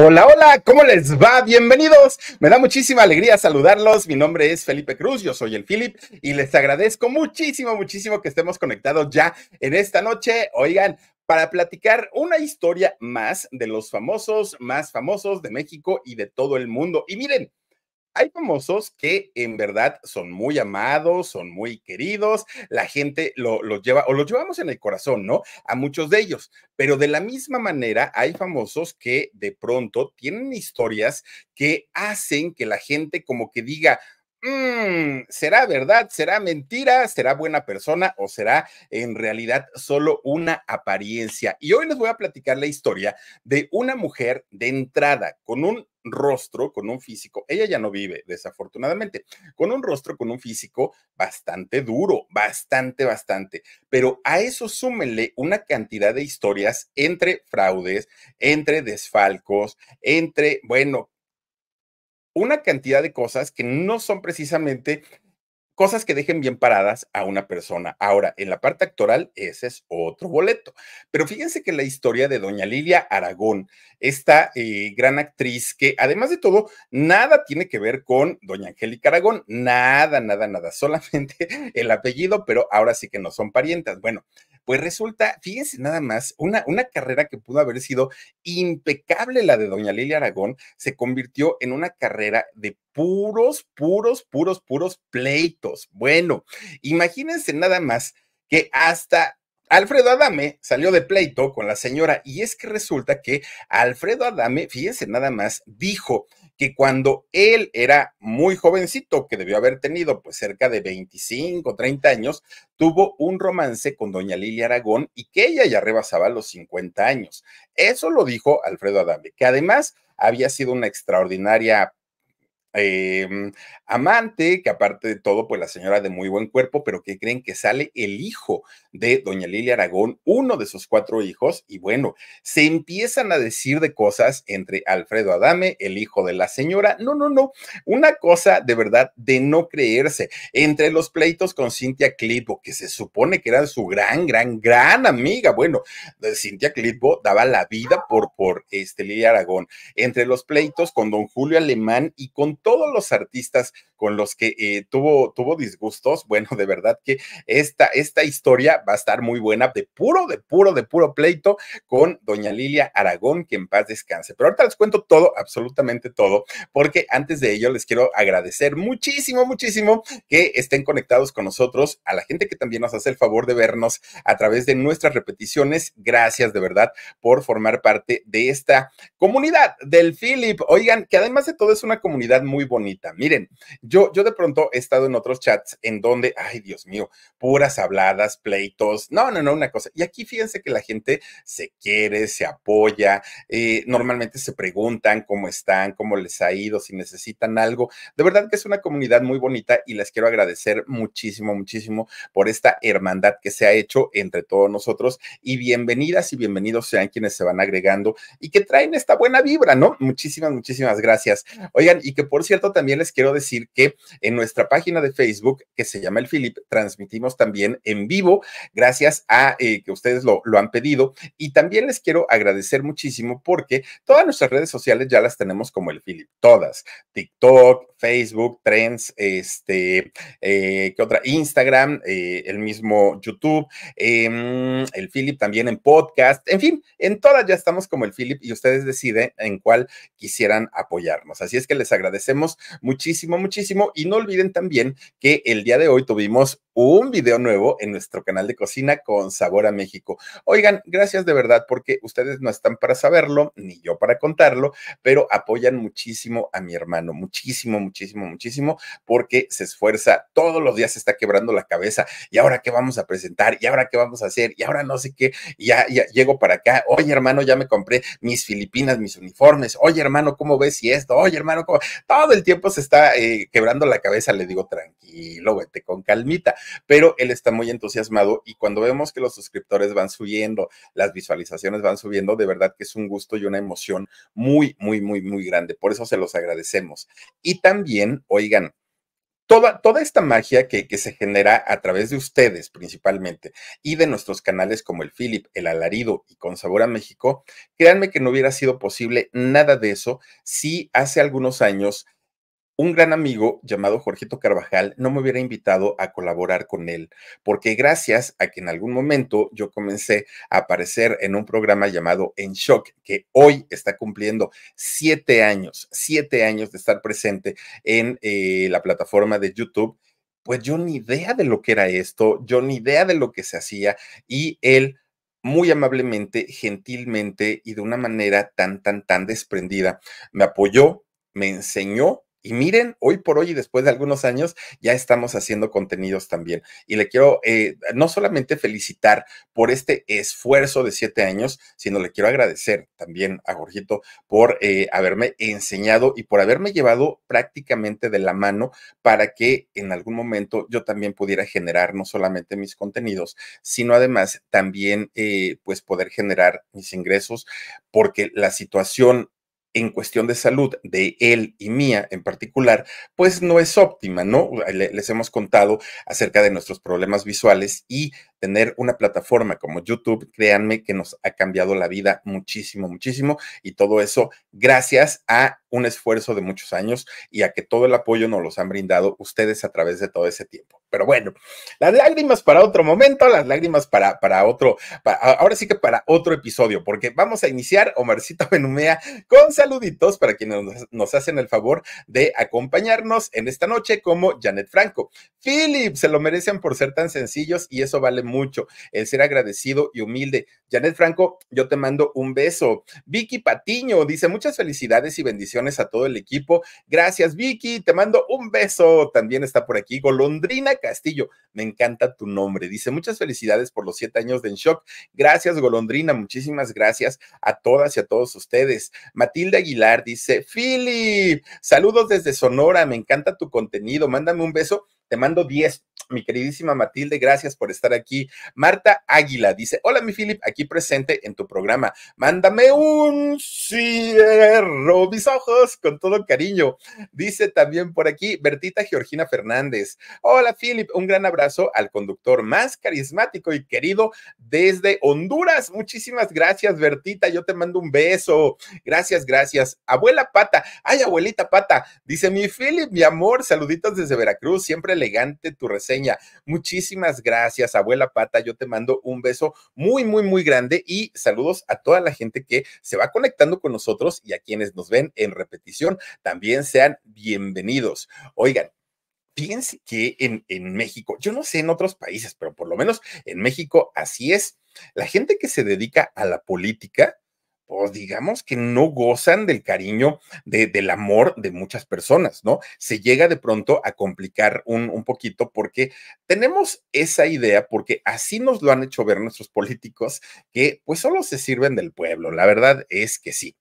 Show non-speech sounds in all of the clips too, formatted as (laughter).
Hola, hola, ¿cómo les va? Bienvenidos. Me da muchísima alegría saludarlos. Mi nombre es Felipe Cruz, yo soy el Philip y les agradezco muchísimo, muchísimo que estemos conectados ya en esta noche. Oigan, para platicar una historia más de los famosos, más famosos de México y de todo el mundo. Y miren, hay famosos que en verdad son muy amados, son muy queridos, la gente los lleva o los llevamos en el corazón, ¿no? A muchos de ellos, pero de la misma manera hay famosos que de pronto tienen historias que hacen que la gente como que diga, mm, ¿será verdad? ¿Será mentira? ¿Será buena persona? ¿O será en realidad solo una apariencia? Y hoy les voy a platicar la historia de una mujer de entrada con un rostro, con un físico, ella ya no vive, desafortunadamente, con un rostro, con un físico bastante duro, bastante, bastante. Pero a eso súmenle una cantidad de historias entre fraudes, entre desfalcos, entre, bueno, una cantidad de cosas que no son precisamente cosas que dejen bien paradas a una persona. Ahora, en la parte actoral, ese es otro boleto. Pero fíjense que la historia de doña Lilia Aragón, esta eh, gran actriz que además de todo, nada tiene que ver con doña Angélica Aragón, nada, nada, nada, (laughs) solamente el apellido, pero ahora sí que no son parientas. Bueno, pues resulta, fíjense nada más, una, una carrera que pudo haber sido impecable la de doña Lilia Aragón, se convirtió en una carrera de puros, puros, puros, puros pleitos. Bueno, imagínense nada más que hasta Alfredo Adame salió de pleito con la señora y es que resulta que Alfredo Adame, fíjense nada más, dijo que cuando él era muy jovencito, que debió haber tenido pues cerca de 25, 30 años, tuvo un romance con doña Lilia Aragón y que ella ya rebasaba los 50 años. Eso lo dijo Alfredo Adame, que además había sido una extraordinaria Em, amante, que aparte de todo, pues la señora de muy buen cuerpo, pero que creen que sale el hijo de doña Lilia Aragón, uno de sus cuatro hijos, y bueno, se empiezan a decir de cosas entre Alfredo Adame, el hijo de la señora, no, no, no, una cosa de verdad de no creerse, entre los pleitos con Cintia Clipo, que se supone que era su gran, gran, gran amiga, bueno, Cintia Clipo daba la vida por, por este Lilia Aragón, entre los pleitos con don Julio Alemán y con todos los artistas con los que eh, tuvo, tuvo disgustos, bueno, de verdad que esta, esta historia va a estar muy buena, de puro, de puro, de puro pleito con doña Lilia Aragón, que en paz descanse. Pero ahorita les cuento todo, absolutamente todo, porque antes de ello les quiero agradecer muchísimo, muchísimo que estén conectados con nosotros, a la gente que también nos hace el favor de vernos a través de nuestras repeticiones. Gracias de verdad por formar parte de esta comunidad del Philip. Oigan, que además de todo es una comunidad muy bonita. Miren, yo, yo de pronto he estado en otros chats en donde, ay Dios mío, puras habladas, pleitos, no, no, no, una cosa. Y aquí fíjense que la gente se quiere, se apoya, eh, normalmente se preguntan cómo están, cómo les ha ido, si necesitan algo. De verdad que es una comunidad muy bonita y les quiero agradecer muchísimo, muchísimo por esta hermandad que se ha hecho entre todos nosotros y bienvenidas y bienvenidos sean quienes se van agregando y que traen esta buena vibra, ¿no? Muchísimas, muchísimas gracias. Oigan, y que por por cierto, también les quiero decir que en nuestra página de Facebook, que se llama El Philip, transmitimos también en vivo, gracias a eh, que ustedes lo, han pedido. Y también les quiero agradecer muchísimo porque todas nuestras redes sociales ya las tenemos como El Philip, todas. TikTok, Facebook, Trends, este, eh, otra? Instagram, eh, el mismo YouTube, em, el Philip también en podcast, en fin, en todas ya estamos como el Philip y ustedes deciden en cuál quisieran apoyarnos. Así es que les agradezco muchísimo, muchísimo. Y no olviden también que el día de hoy tuvimos un video nuevo en nuestro canal de cocina con Sabor a México. Oigan, gracias de verdad porque ustedes no están para saberlo, ni yo para contarlo, pero apoyan muchísimo a mi hermano, muchísimo, muchísimo, muchísimo, porque se esfuerza, todos los días se está quebrando la cabeza, y ahora qué vamos a presentar, y ahora qué vamos a hacer, y ahora no sé qué, ya, ya llego para acá, oye hermano, ya me compré mis Filipinas, mis uniformes, oye hermano, ¿cómo ves si esto? Oye hermano, ¿cómo? todo el tiempo se está eh, quebrando la cabeza, le digo, tranquilo, vete con calmita, pero él está muy entusiasmado y cuando vemos que los suscriptores van subiendo, las visualizaciones van subiendo, de verdad que es un gusto y una emoción muy, muy, muy, muy grande. Por eso se los agradecemos. Y también, oigan, toda, esta magia que, que, se genera a través de ustedes principalmente y de nuestros canales como el Philip, el Alarido y Con Sabor a México, créanme que no hubiera sido posible nada de eso si hace algunos años un gran amigo llamado Jorgito Carvajal no me hubiera invitado a colaborar con él, porque gracias a que en algún momento yo comencé a aparecer en un programa llamado En Shock, que hoy está cumpliendo siete años, siete años de estar presente en eh, la plataforma de YouTube, pues yo ni idea de lo que era esto, yo ni idea de lo que se hacía y él muy amablemente, gentilmente y de una manera tan, tan, tan desprendida, me apoyó, me enseñó y miren, hoy por hoy y después de algunos años ya estamos haciendo contenidos también. Y le quiero eh, no solamente felicitar por este esfuerzo de siete años, sino le quiero agradecer también a Jorgito por eh, haberme enseñado y por haberme llevado prácticamente de la mano para que en algún momento yo también pudiera generar no solamente mis contenidos, sino además también eh, pues poder generar mis ingresos, porque la situación en cuestión de salud de él y mía en particular, pues no es óptima, ¿no? Les hemos contado acerca de nuestros problemas visuales y tener una plataforma como YouTube, créanme que nos ha cambiado la vida muchísimo, muchísimo. Y todo eso gracias a un esfuerzo de muchos años y a que todo el apoyo nos los han brindado ustedes a través de todo ese tiempo. Pero bueno, las lágrimas para otro momento, las lágrimas para, para otro, ahora sí que para otro episodio, porque vamos a iniciar, Omarcito (laughs) Benumea, con saluditos para quienes nos, nos hacen el favor de acompañarnos en esta noche como Janet Franco. Philip, se lo merecen por ser tan sencillos y eso vale mucho, el ser agradecido y humilde. Janet Franco, yo te mando un beso. Vicky Patiño dice muchas felicidades y bendiciones a todo el equipo. Gracias, Vicky, te mando un beso. También está por aquí Golondrina Castillo, me encanta tu nombre. Dice muchas felicidades por los siete años de En Shock. Gracias, Golondrina, muchísimas gracias a todas y a todos ustedes. Matilde Aguilar dice, Philip, saludos desde Sonora, me encanta tu contenido, mándame un beso te mando diez mi queridísima Matilde, gracias por estar aquí. Marta Águila dice, hola mi Philip, aquí presente en tu programa. Mándame un cierro mis ojos con todo cariño. Dice también por aquí Bertita Georgina Fernández. Hola Philip, un gran abrazo al conductor más carismático y querido desde Honduras. Muchísimas gracias Bertita, yo te mando un beso. Gracias, gracias. Abuela Pata, ay abuelita Pata, dice mi Philip, mi amor, saluditos desde Veracruz, siempre elegante tu reseña Muchísimas gracias, abuela Pata. Yo te mando un beso muy, muy, muy grande y saludos a toda la gente que se va conectando con nosotros y a quienes nos ven en repetición. También sean bienvenidos. Oigan, piense que en, en, México, yo no sé en otros países, pero por lo menos en México así es. La gente que se dedica a la política pues digamos que no gozan del cariño, de, del amor de muchas personas, ¿no? Se llega de pronto a complicar un, poquito porque tenemos esa idea, porque así nos lo han hecho ver nuestros políticos, que pues solo se sirven del pueblo, la verdad es que sí.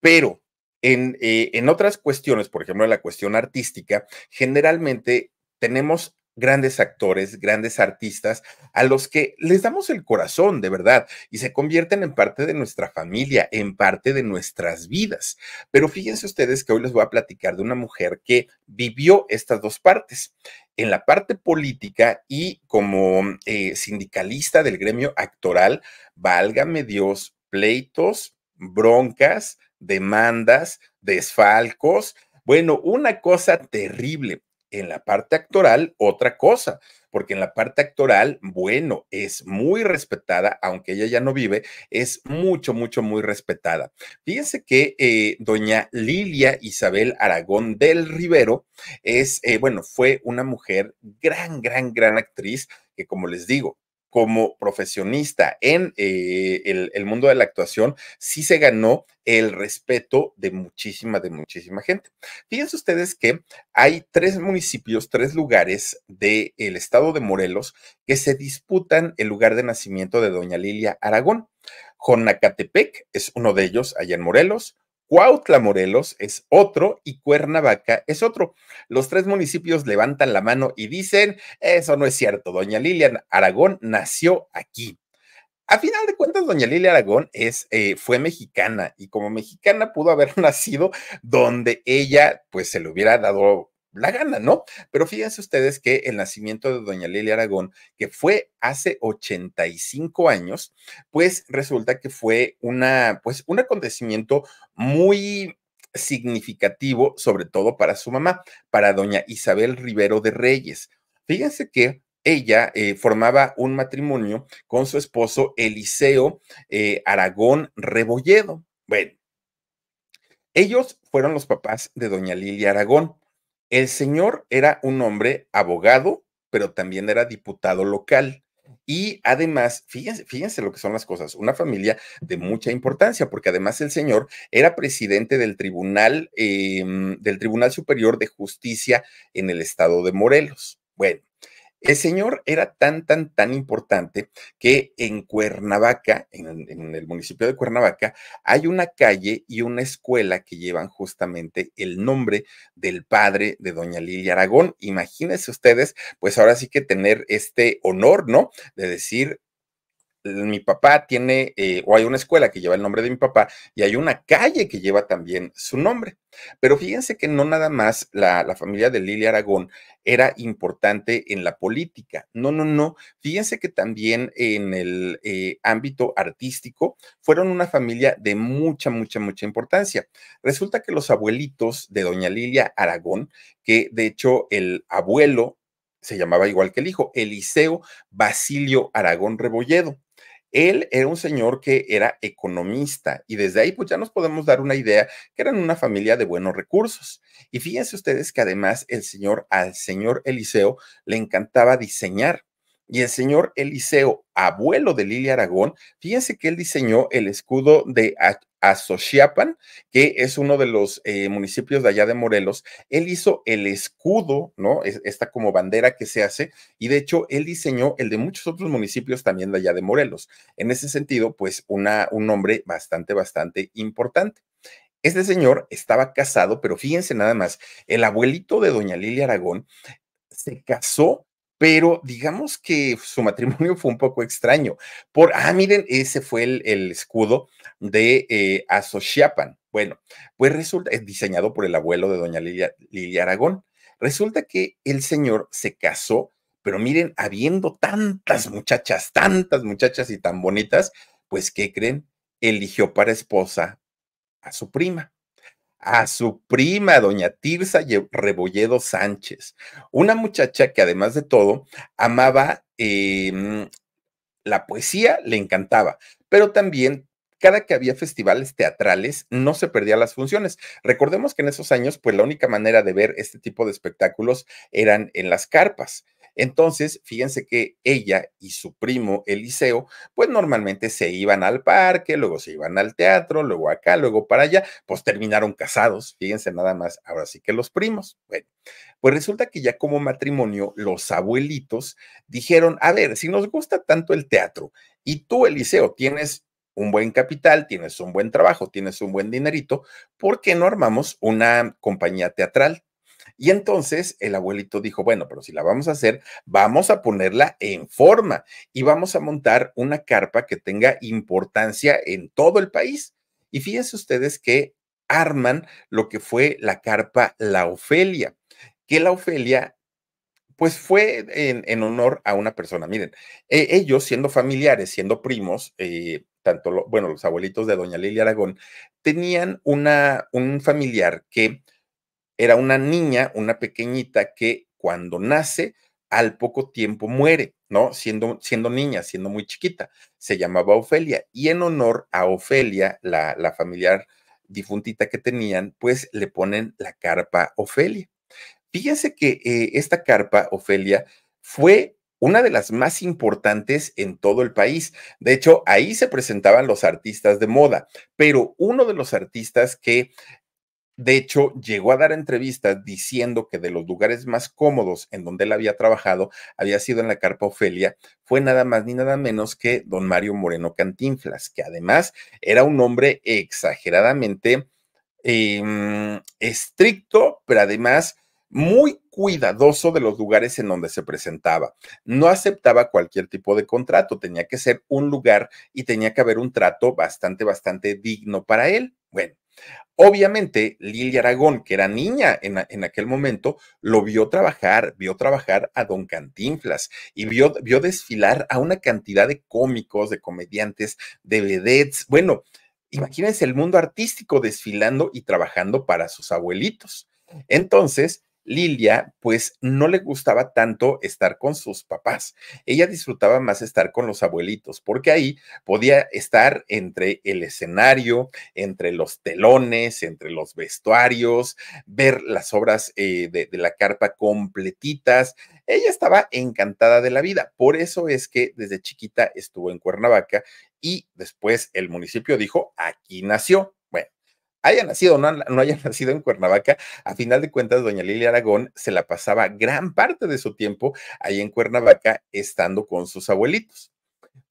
Pero en, eh, en otras cuestiones, por ejemplo, la cuestión artística, generalmente tenemos grandes actores, grandes artistas, a los que les damos el corazón de verdad y se convierten en parte de nuestra familia, en parte de nuestras vidas. Pero fíjense ustedes que hoy les voy a platicar de una mujer que vivió estas dos partes en la parte política y como eh, sindicalista del gremio actoral, válgame Dios, pleitos, broncas, demandas, desfalcos, bueno, una cosa terrible en la parte actoral otra cosa, porque en la parte actoral, bueno, es muy respetada, aunque ella ya no vive, es mucho, mucho, muy respetada. Fíjense que eh, doña Lilia Isabel Aragón del Rivero es, eh, bueno, fue una mujer gran, gran, gran actriz que, como les digo, como profesionista en eh, el, mundo de la actuación, sí se ganó el respeto de muchísima, de muchísima gente. Fíjense ustedes que hay tres municipios, tres lugares del estado de Morelos que se disputan el lugar de nacimiento de doña Lilia Aragón. Jonacatepec es uno de ellos, allá en Morelos, Cuautla, Morelos es otro y Cuernavaca es otro. Los tres municipios levantan la mano y dicen, eso no es cierto, doña Lilian Aragón nació aquí. A final de cuentas, doña Lilia Aragón es, eh, fue mexicana y como mexicana pudo haber (laughs) nacido donde ella pues se le hubiera dado la gana, ¿no? Pero fíjense ustedes que el nacimiento de doña Lili Aragón, que fue hace 85 años, pues resulta que fue una, pues, un acontecimiento muy significativo, sobre todo para su mamá, para doña Isabel Rivero de Reyes. Fíjense que ella eh, formaba un matrimonio con su esposo Eliseo eh, Aragón Rebolledo. Bueno, ellos fueron los papás de doña Lilia Aragón. El señor era un hombre abogado, pero también era diputado local. Y además, fíjense, lo que son las cosas, una familia de mucha importancia, porque además el señor era presidente del Tribunal, em, del Tribunal Superior de Justicia en el estado de Morelos. Bueno, el señor era tan, tan, tan importante que en Cuernavaca, en, el municipio de Cuernavaca, hay una calle y una escuela que llevan justamente el nombre del padre de doña Lilia Aragón. Imagínense ustedes, pues ahora sí que tener este honor, ¿no? De decir, mi papá tiene, eh, o hay una escuela que lleva el nombre de mi papá y hay una calle que lleva también su nombre. Pero fíjense que no nada más la, familia de Lilia Aragón era importante en la política. No, no, no. Fíjense que también en el eh, ámbito artístico fueron una familia de mucha, mucha, mucha importancia. Resulta que los abuelitos de doña Lilia Aragón, que de hecho el abuelo se llamaba igual que el hijo, Eliseo Basilio Aragón Rebolledo. Él era un señor que era economista y desde ahí pues ya nos podemos dar una idea que eran una familia de buenos recursos. Y fíjense ustedes que además el señor, al señor Eliseo le encantaba diseñar y el señor Eliseo, abuelo de Lilia Aragón, fíjense que él diseñó el escudo de Azochiapan, que es uno de los eh, municipios de allá de Morelos. Él hizo el escudo, ¿no? Esta como bandera que se hace, y de hecho él diseñó el de muchos otros municipios también de allá de Morelos. En ese sentido, pues una, un nombre bastante, bastante importante. Este señor estaba casado, pero fíjense nada más, el abuelito de doña Lilia Aragón se casó pero digamos que su matrimonio (laughs) fue un poco extraño. Por, ah, miren, ese fue el, escudo de eh, Bueno, pues resulta, es diseñado por el abuelo de doña Lilia, Lilia Aragón. Resulta que el señor se casó, pero miren, habiendo tantas muchachas, tantas muchachas y tan bonitas, pues, ¿qué creen? Eligió para esposa a su prima a su prima, doña Tirsa Rebolledo Sánchez, una muchacha que además de todo amaba em, la poesía, le encantaba, pero también cada que había festivales teatrales no se perdía las funciones. Recordemos que en esos años, pues la única manera de ver este tipo de espectáculos eran en las carpas. Entonces, fíjense que ella y su primo Eliseo, pues normalmente se iban al parque, luego se iban al teatro, luego acá, luego para allá, pues terminaron casados, fíjense nada más, ahora sí que los primos. Bueno, pues resulta que ya como matrimonio, los abuelitos dijeron, a ver, si nos gusta tanto el teatro y tú, Eliseo, tienes un buen capital, tienes un buen trabajo, tienes un buen dinerito, ¿por qué no armamos una compañía teatral? Y entonces el abuelito dijo, bueno, pero si la vamos a hacer, vamos a ponerla en forma y vamos a montar una carpa que tenga importancia en todo el país. Y fíjense ustedes que arman lo que fue la carpa La Ofelia, que La Ofelia pues fue en, honor a una persona. Miren, e, ellos siendo familiares, siendo primos, eh, tanto, bueno, los abuelitos de doña Lilia Aragón, tenían una, un familiar que era una niña, una pequeñita que cuando nace, al poco tiempo muere, ¿no? Siendo, siendo niña, siendo muy chiquita. Se llamaba Ofelia y en honor a Ofelia, la, la familiar difuntita que tenían, pues le ponen la carpa Ofelia. Fíjense que eh, esta carpa Ofelia fue una de las más importantes en todo el país. De hecho, ahí se presentaban los artistas de moda, pero uno de los artistas que de hecho, llegó a dar entrevistas diciendo que de los lugares más cómodos en donde él había trabajado había sido en la Carpa Ofelia, fue nada más ni nada menos que don Mario Moreno Cantinflas, que además era un hombre exageradamente em, estricto, pero además muy cuidadoso de los lugares en donde se presentaba. No aceptaba cualquier tipo de contrato, tenía que ser un lugar y tenía que haber un trato bastante, bastante digno para él. Bueno, Obviamente, Lilia Aragón, que era niña en, aquel momento, lo vio trabajar, vio trabajar a Don Cantinflas y vio, vio desfilar a una cantidad de cómicos, de comediantes, de vedettes. Bueno, imagínense el mundo artístico desfilando y trabajando para sus abuelitos. Entonces, Lilia, pues no le gustaba tanto estar con sus papás. Ella disfrutaba más estar con los abuelitos, porque ahí podía estar entre el escenario, entre los telones, entre los vestuarios, ver las obras eh, de la carpa completitas. Ella estaba encantada de la vida. Por eso es que desde chiquita estuvo en Cuernavaca y después el municipio dijo, aquí nació haya nacido o no, no, haya nacido en Cuernavaca, a final de cuentas, doña Lilia Aragón se la pasaba gran parte de su tiempo ahí en Cuernavaca estando con sus abuelitos.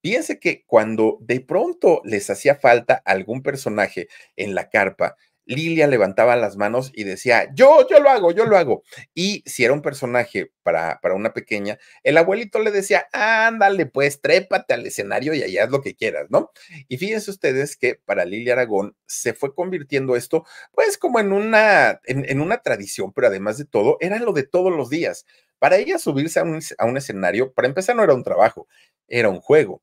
Fíjense que cuando de pronto les hacía falta algún personaje en la carpa, Lilia levantaba las manos y decía, yo, yo lo hago, yo lo hago. Y si era un personaje para, para una pequeña, el abuelito le decía, ándale, pues trépate al escenario y allá haz lo que quieras, ¿no? Y fíjense ustedes que para Lilia Aragón se fue convirtiendo esto, pues como en una, en, una tradición, pero además de todo, era lo de todos los días. Para ella subirse a un, a un escenario, para empezar, no era un trabajo, era un juego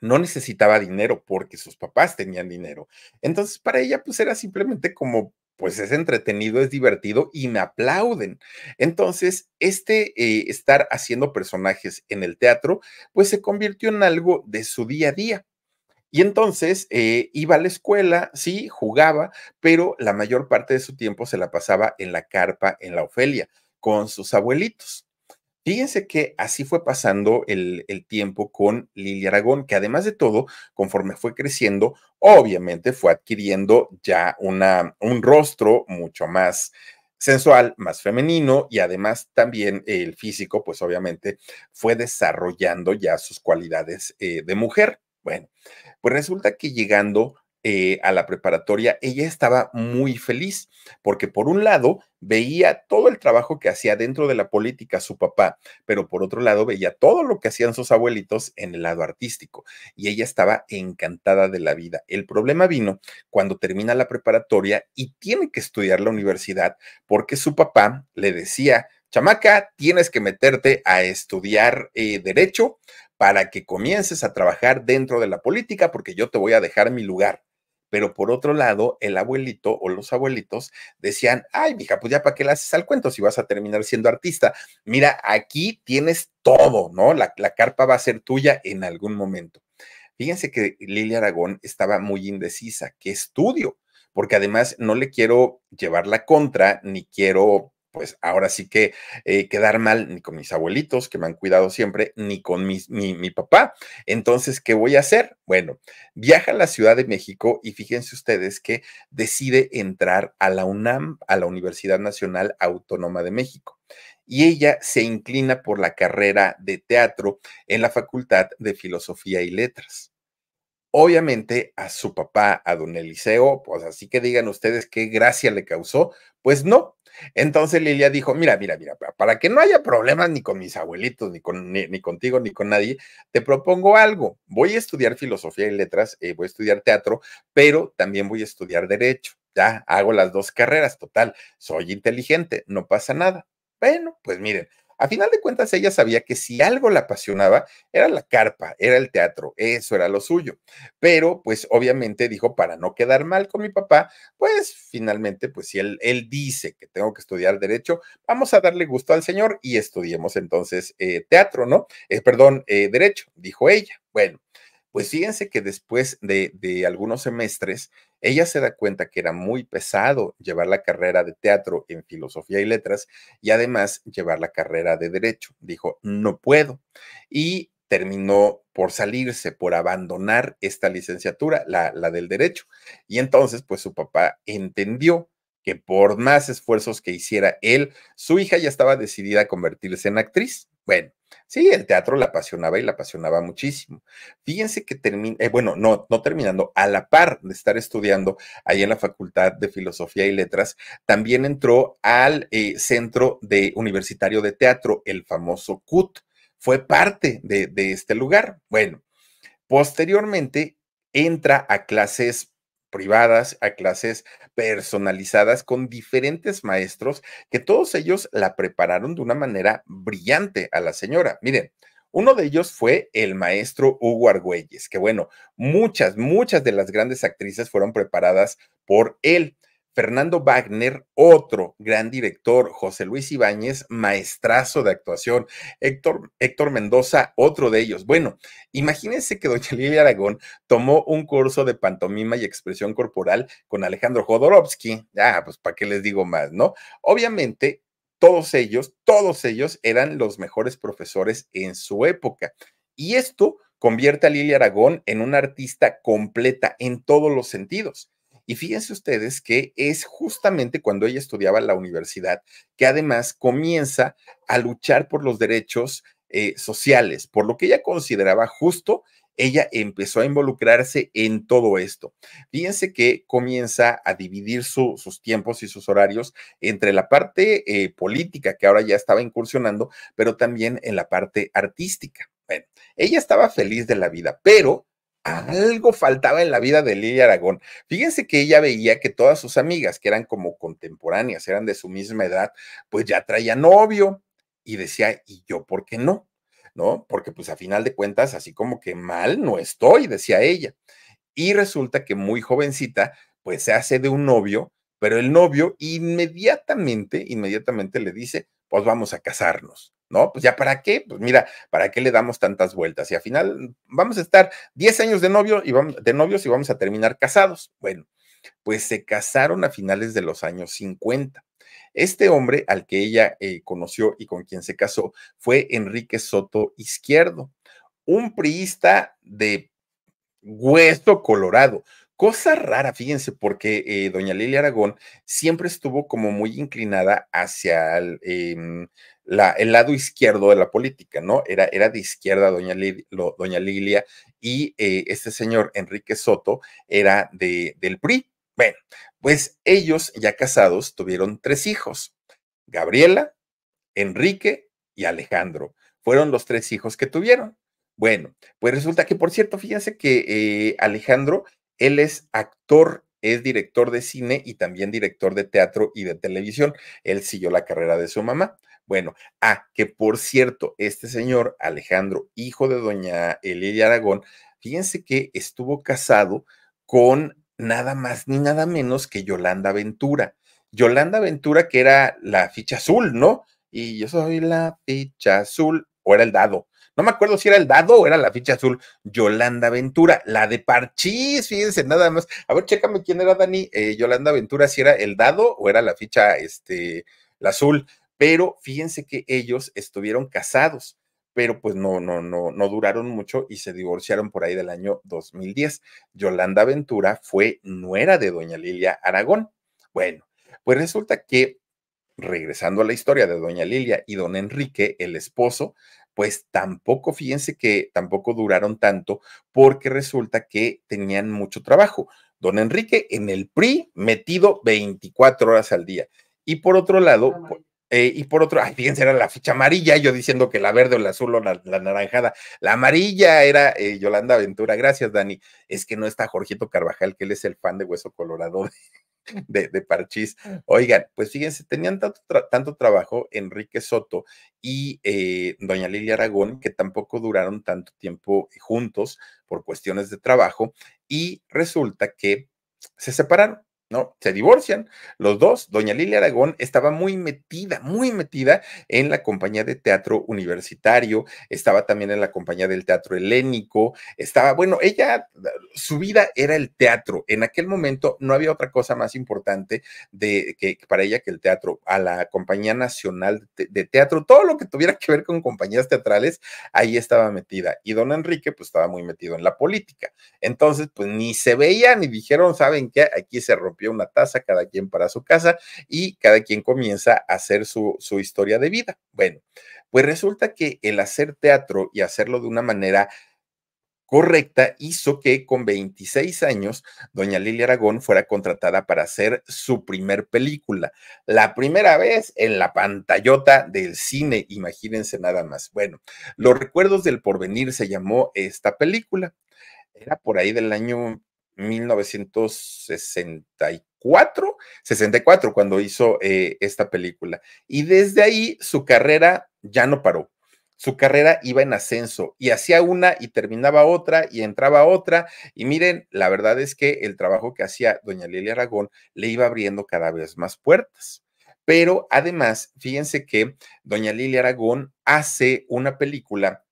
no necesitaba dinero porque sus papás tenían dinero. Entonces, para ella, pues era simplemente como, pues es entretenido, es divertido y me aplauden. Entonces, este eh, estar haciendo personajes en el teatro, pues se convirtió en algo de su día a día. Y entonces eh, iba a la escuela, sí, jugaba, pero la mayor parte de su tiempo se la pasaba en la carpa, en la Ofelia, con sus abuelitos. Fíjense que así fue pasando el, tiempo con Lili Aragón, que además de todo, conforme fue creciendo, obviamente fue adquiriendo ya una, un rostro mucho más sensual, más femenino y además también el físico, pues obviamente fue desarrollando ya sus cualidades eh, de mujer. Bueno, pues resulta que llegando eh, a la preparatoria, ella estaba muy feliz, porque por un lado veía todo el trabajo que hacía dentro de la política su papá, pero por otro lado veía todo lo que hacían sus abuelitos en el lado artístico y ella estaba encantada de la vida. El problema vino cuando termina la preparatoria y tiene que estudiar la universidad porque su papá le decía, chamaca, tienes que meterte a estudiar eh, derecho para que comiences a trabajar dentro de la política porque yo te voy a dejar mi lugar pero por otro lado, el abuelito o los abuelitos decían, ay, mija, pues ya para qué le haces al cuento si vas a terminar siendo artista. Mira, aquí tienes todo, ¿no? La, la carpa va a ser tuya en algún momento. Fíjense que Lili Aragón estaba muy indecisa, ¿qué estudio? Porque además no le quiero llevar la contra, ni quiero pues ahora sí que eh, quedar mal ni con mis abuelitos, que me han cuidado siempre, ni con mi, mi, papá. Entonces, ¿qué voy a hacer? Bueno, viaja a la Ciudad de México y fíjense ustedes que decide entrar a la UNAM, a la Universidad Nacional Autónoma de México. Y ella se inclina por la carrera de teatro en la Facultad de Filosofía y Letras. Obviamente a su papá, a don Eliseo, pues así que digan ustedes qué gracia le causó, pues no, entonces Lilia dijo, mira, mira, mira, para que no haya problemas ni con mis abuelitos, ni, con, ni, contigo, ni con nadie, te propongo algo. Voy a estudiar filosofía y letras, eh, voy a estudiar teatro, pero también voy a estudiar derecho. Ya hago las dos carreras, total, soy inteligente, no pasa nada. Bueno, pues miren, a final de cuentas, ella sabía que si algo la apasionaba era la carpa, era el teatro, eso era lo suyo. Pero, pues, obviamente dijo, para no quedar mal con mi papá, pues finalmente, pues si él, él dice que tengo que estudiar derecho, vamos a darle gusto al señor y estudiemos entonces eh, teatro, ¿no? Eh, perdón, eh, derecho, dijo ella. Bueno. Pues fíjense que después de, de algunos semestres ella se da cuenta que era muy pesado llevar la carrera de teatro en filosofía y letras y además llevar la carrera de derecho. Dijo, no puedo. Y terminó por salirse, por abandonar esta licenciatura, la, del derecho. Y entonces, pues su papá entendió que por más esfuerzos que hiciera él, su hija ya estaba decidida a convertirse en actriz. Bueno, Sí, el teatro la apasionaba y la apasionaba muchísimo. Fíjense que termina, eh, bueno, no, no terminando, a la par de estar estudiando ahí en la Facultad de Filosofía y Letras, también entró al eh, Centro de Universitario de Teatro, el famoso CUT. Fue parte de, de este lugar. Bueno, posteriormente entra a clases privadas a clases personalizadas con diferentes maestros que todos ellos la prepararon de una manera brillante a la señora. Miren, uno de ellos fue el maestro Hugo Argüelles, que bueno, muchas, muchas de las grandes actrices fueron preparadas por él. Fernando Wagner, otro gran director, José Luis Ibáñez, maestrazo de actuación, Héctor, Héctor Mendoza, otro de ellos. Bueno, imagínense que doña Lilia Aragón tomó un curso de pantomima y expresión corporal con Alejandro Jodorowsky. Ah, pues para qué les digo más, ¿no? Obviamente, todos ellos, todos ellos eran los mejores profesores en su época. Y esto convierte a Lilia Aragón en una artista completa en todos los sentidos y fíjense ustedes que es justamente cuando ella estudiaba en la universidad que además comienza a luchar por los derechos eh, sociales, por lo que ella consideraba justo. Ella empezó a involucrarse en todo esto. Fíjense que comienza a dividir sus tiempos y sus horarios entre la parte eh, política, que ahora ya estaba incursionando, pero también en la parte artística. Bueno, ella estaba feliz de la vida, pero algo faltaba en la vida de Lili Aragón. Fíjense que ella veía que todas sus amigas, que eran como contemporáneas, eran de su misma edad, pues ya traía novio y decía, ¿y yo por qué no? ¿No? Porque pues a final de cuentas, así como que mal no estoy, decía ella. Y resulta que muy jovencita, pues se hace de un novio, pero el novio inmediatamente, inmediatamente le dice, pues vamos a casarnos. ¿no? Pues ya para qué, pues mira, ¿para qué le damos tantas vueltas? Y al final vamos a estar 10 años de novio y de novios y vamos a terminar casados. Bueno, pues se casaron a finales de los años 50. Este hombre al que ella eh, conoció y con quien se casó fue Enrique Soto Izquierdo, un priista de hueso colorado, Cosa rara, fíjense, porque eh, doña Lilia Aragón siempre estuvo como muy inclinada hacia el, em, la, el lado izquierdo de la política, ¿no? Era, era de izquierda doña, Lilia y eh, este señor Enrique Soto era de, del PRI. Bueno, pues ellos ya casados tuvieron tres hijos, Gabriela, Enrique y Alejandro. Fueron los tres hijos que tuvieron. Bueno, pues resulta que, por cierto, fíjense que eh, Alejandro él es actor, es director de cine y también director de teatro y de televisión. Él siguió la carrera de su mamá. Bueno, ah, que por cierto, este señor Alejandro, hijo de doña Elia Aragón, fíjense que estuvo casado con nada más ni nada menos que Yolanda Ventura. Yolanda Ventura, que era la ficha azul, ¿no? Y yo soy la ficha azul, o era el dado no me acuerdo si era el dado o era la ficha azul, Yolanda Ventura, la de Parchís, fíjense, nada más. A ver, chécame quién era Dani, eh, Yolanda Ventura, si era el dado o era la ficha, este, la azul, pero fíjense que ellos estuvieron casados pero pues no, no, no, no duraron mucho y se divorciaron por ahí del año 2010. Yolanda Ventura fue nuera de doña Lilia Aragón. Bueno, pues resulta que, regresando a la historia de doña Lilia y don Enrique, el esposo, pues tampoco, fíjense que tampoco duraron tanto porque resulta que tenían mucho trabajo. Don Enrique en el PRI metido 24 horas al día. Y por otro lado, eh, y por otro, fíjense, era la ficha amarilla, yo diciendo que la verde o la azul o la, naranjada, la amarilla era eh, Yolanda Ventura, gracias Dani, es que no está Jorgito Carvajal, que él es el fan de Hueso Colorado (laughs) de, de Parchís. Oigan, pues fíjense, tenían tanto, trabajo Enrique Soto y eh, doña Lilia Aragón que tampoco duraron tanto tiempo juntos por cuestiones de trabajo y resulta que se separaron ¿no? Se divorcian los dos. Doña Lilia Aragón estaba muy metida, muy metida en la compañía de teatro universitario, estaba también en la compañía del teatro helénico, estaba, bueno, ella, su vida era el teatro. En aquel momento no había otra cosa más importante de, que, para ella que el teatro. A la Compañía Nacional de Teatro, todo lo que tuviera que ver con compañías teatrales, ahí estaba metida. Y don Enrique, pues estaba muy metido en la política. Entonces, pues ni se veía ni dijeron, ¿saben qué? Aquí se rompió una taza, cada quien para su casa y cada quien comienza a hacer su, su historia de vida. Bueno, pues resulta que el hacer teatro y hacerlo de una manera correcta hizo que con 26 años doña Lilia Aragón fuera contratada para hacer su primer película, la primera vez en la pantallota del cine, imagínense nada más. Bueno, Los recuerdos del porvenir se llamó esta película. Era por ahí del año 1964, 64 cuando hizo eh, esta película. Y desde ahí su carrera ya no paró. Su carrera iba en ascenso y hacía una y terminaba otra y entraba otra. Y miren, la verdad es que el trabajo que hacía doña Lilia Aragón le iba abriendo cada vez más puertas. Pero además, fíjense que doña Lilia Aragón hace una película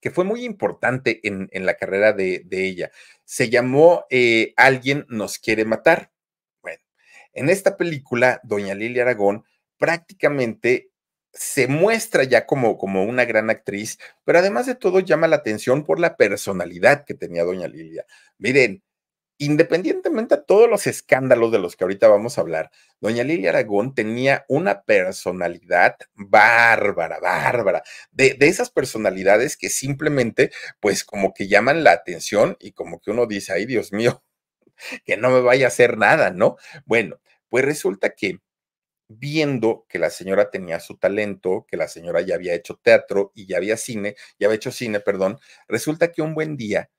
que fue muy importante en, la carrera de, ella. Se llamó eh, Alguien nos quiere matar. Bueno, en esta película, doña Lilia Aragón prácticamente se muestra ya como, como una gran actriz, pero además de todo llama la atención por la personalidad que tenía doña Lilia. Miren, independientemente a todos los escándalos de los que ahorita vamos a hablar, doña Lilia Aragón tenía una personalidad bárbara, bárbara, de, de, esas personalidades que simplemente, pues como que llaman la atención y como que uno dice, ay Dios mío, (laughs) que no me vaya a hacer nada, ¿no? Bueno, pues resulta que viendo que la señora tenía su talento, que la señora ya había hecho teatro y ya había cine, ya había hecho cine, perdón, resulta que un buen día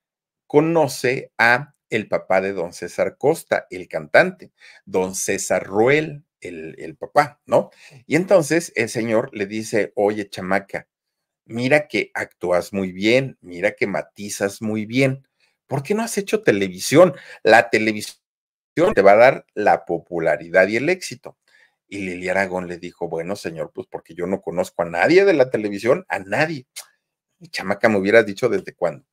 conoce a el papá de don César Costa, el cantante, don César Ruel, el, papá, ¿no? Y entonces el señor le dice, oye, chamaca, mira que actúas muy bien, mira que matizas muy bien, ¿por qué no has hecho televisión? La televisión te va a dar la popularidad y el éxito. Y Lili Aragón le dijo, bueno, señor, pues porque yo no conozco a nadie de la televisión, a nadie. Y chamaca me hubieras dicho desde cuándo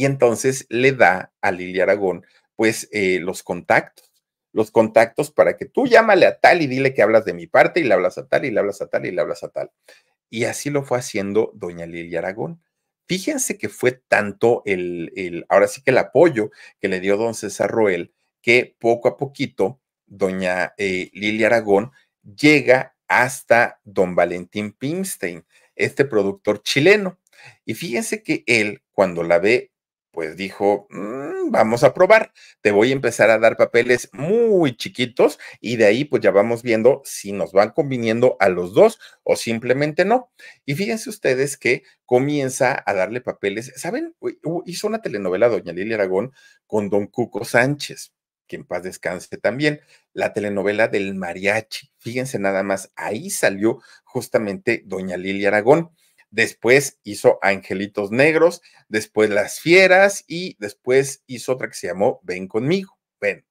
y entonces le da a Lili Aragón pues eh, los contactos los contactos para que tú llámale a tal y dile que hablas de mi parte y le hablas a tal y le hablas a tal y le hablas a tal. Y así lo fue haciendo doña Lilia Aragón. Fíjense que fue tanto el, ahora sí que el apoyo que le dio don César Roel, que poco a poquito doña eh, Lilia Aragón llega hasta don Valentín Pimstein, este productor chileno. Y fíjense que él, cuando la ve pues dijo, mm, vamos a probar, te voy a empezar a dar papeles muy chiquitos y de ahí pues ya vamos viendo si nos van conviniendo a los dos o simplemente no. Y fíjense ustedes que comienza a darle papeles, ¿saben? Hizo una telenovela Doña Lilia Aragón con Don Cuco Sánchez, que en paz descanse también, la telenovela del mariachi. Fíjense nada más, ahí salió justamente Doña Lilia Aragón después hizo Angelitos Negros, después Las Fieras y después hizo otra que se llamó Ven conmigo. Ven.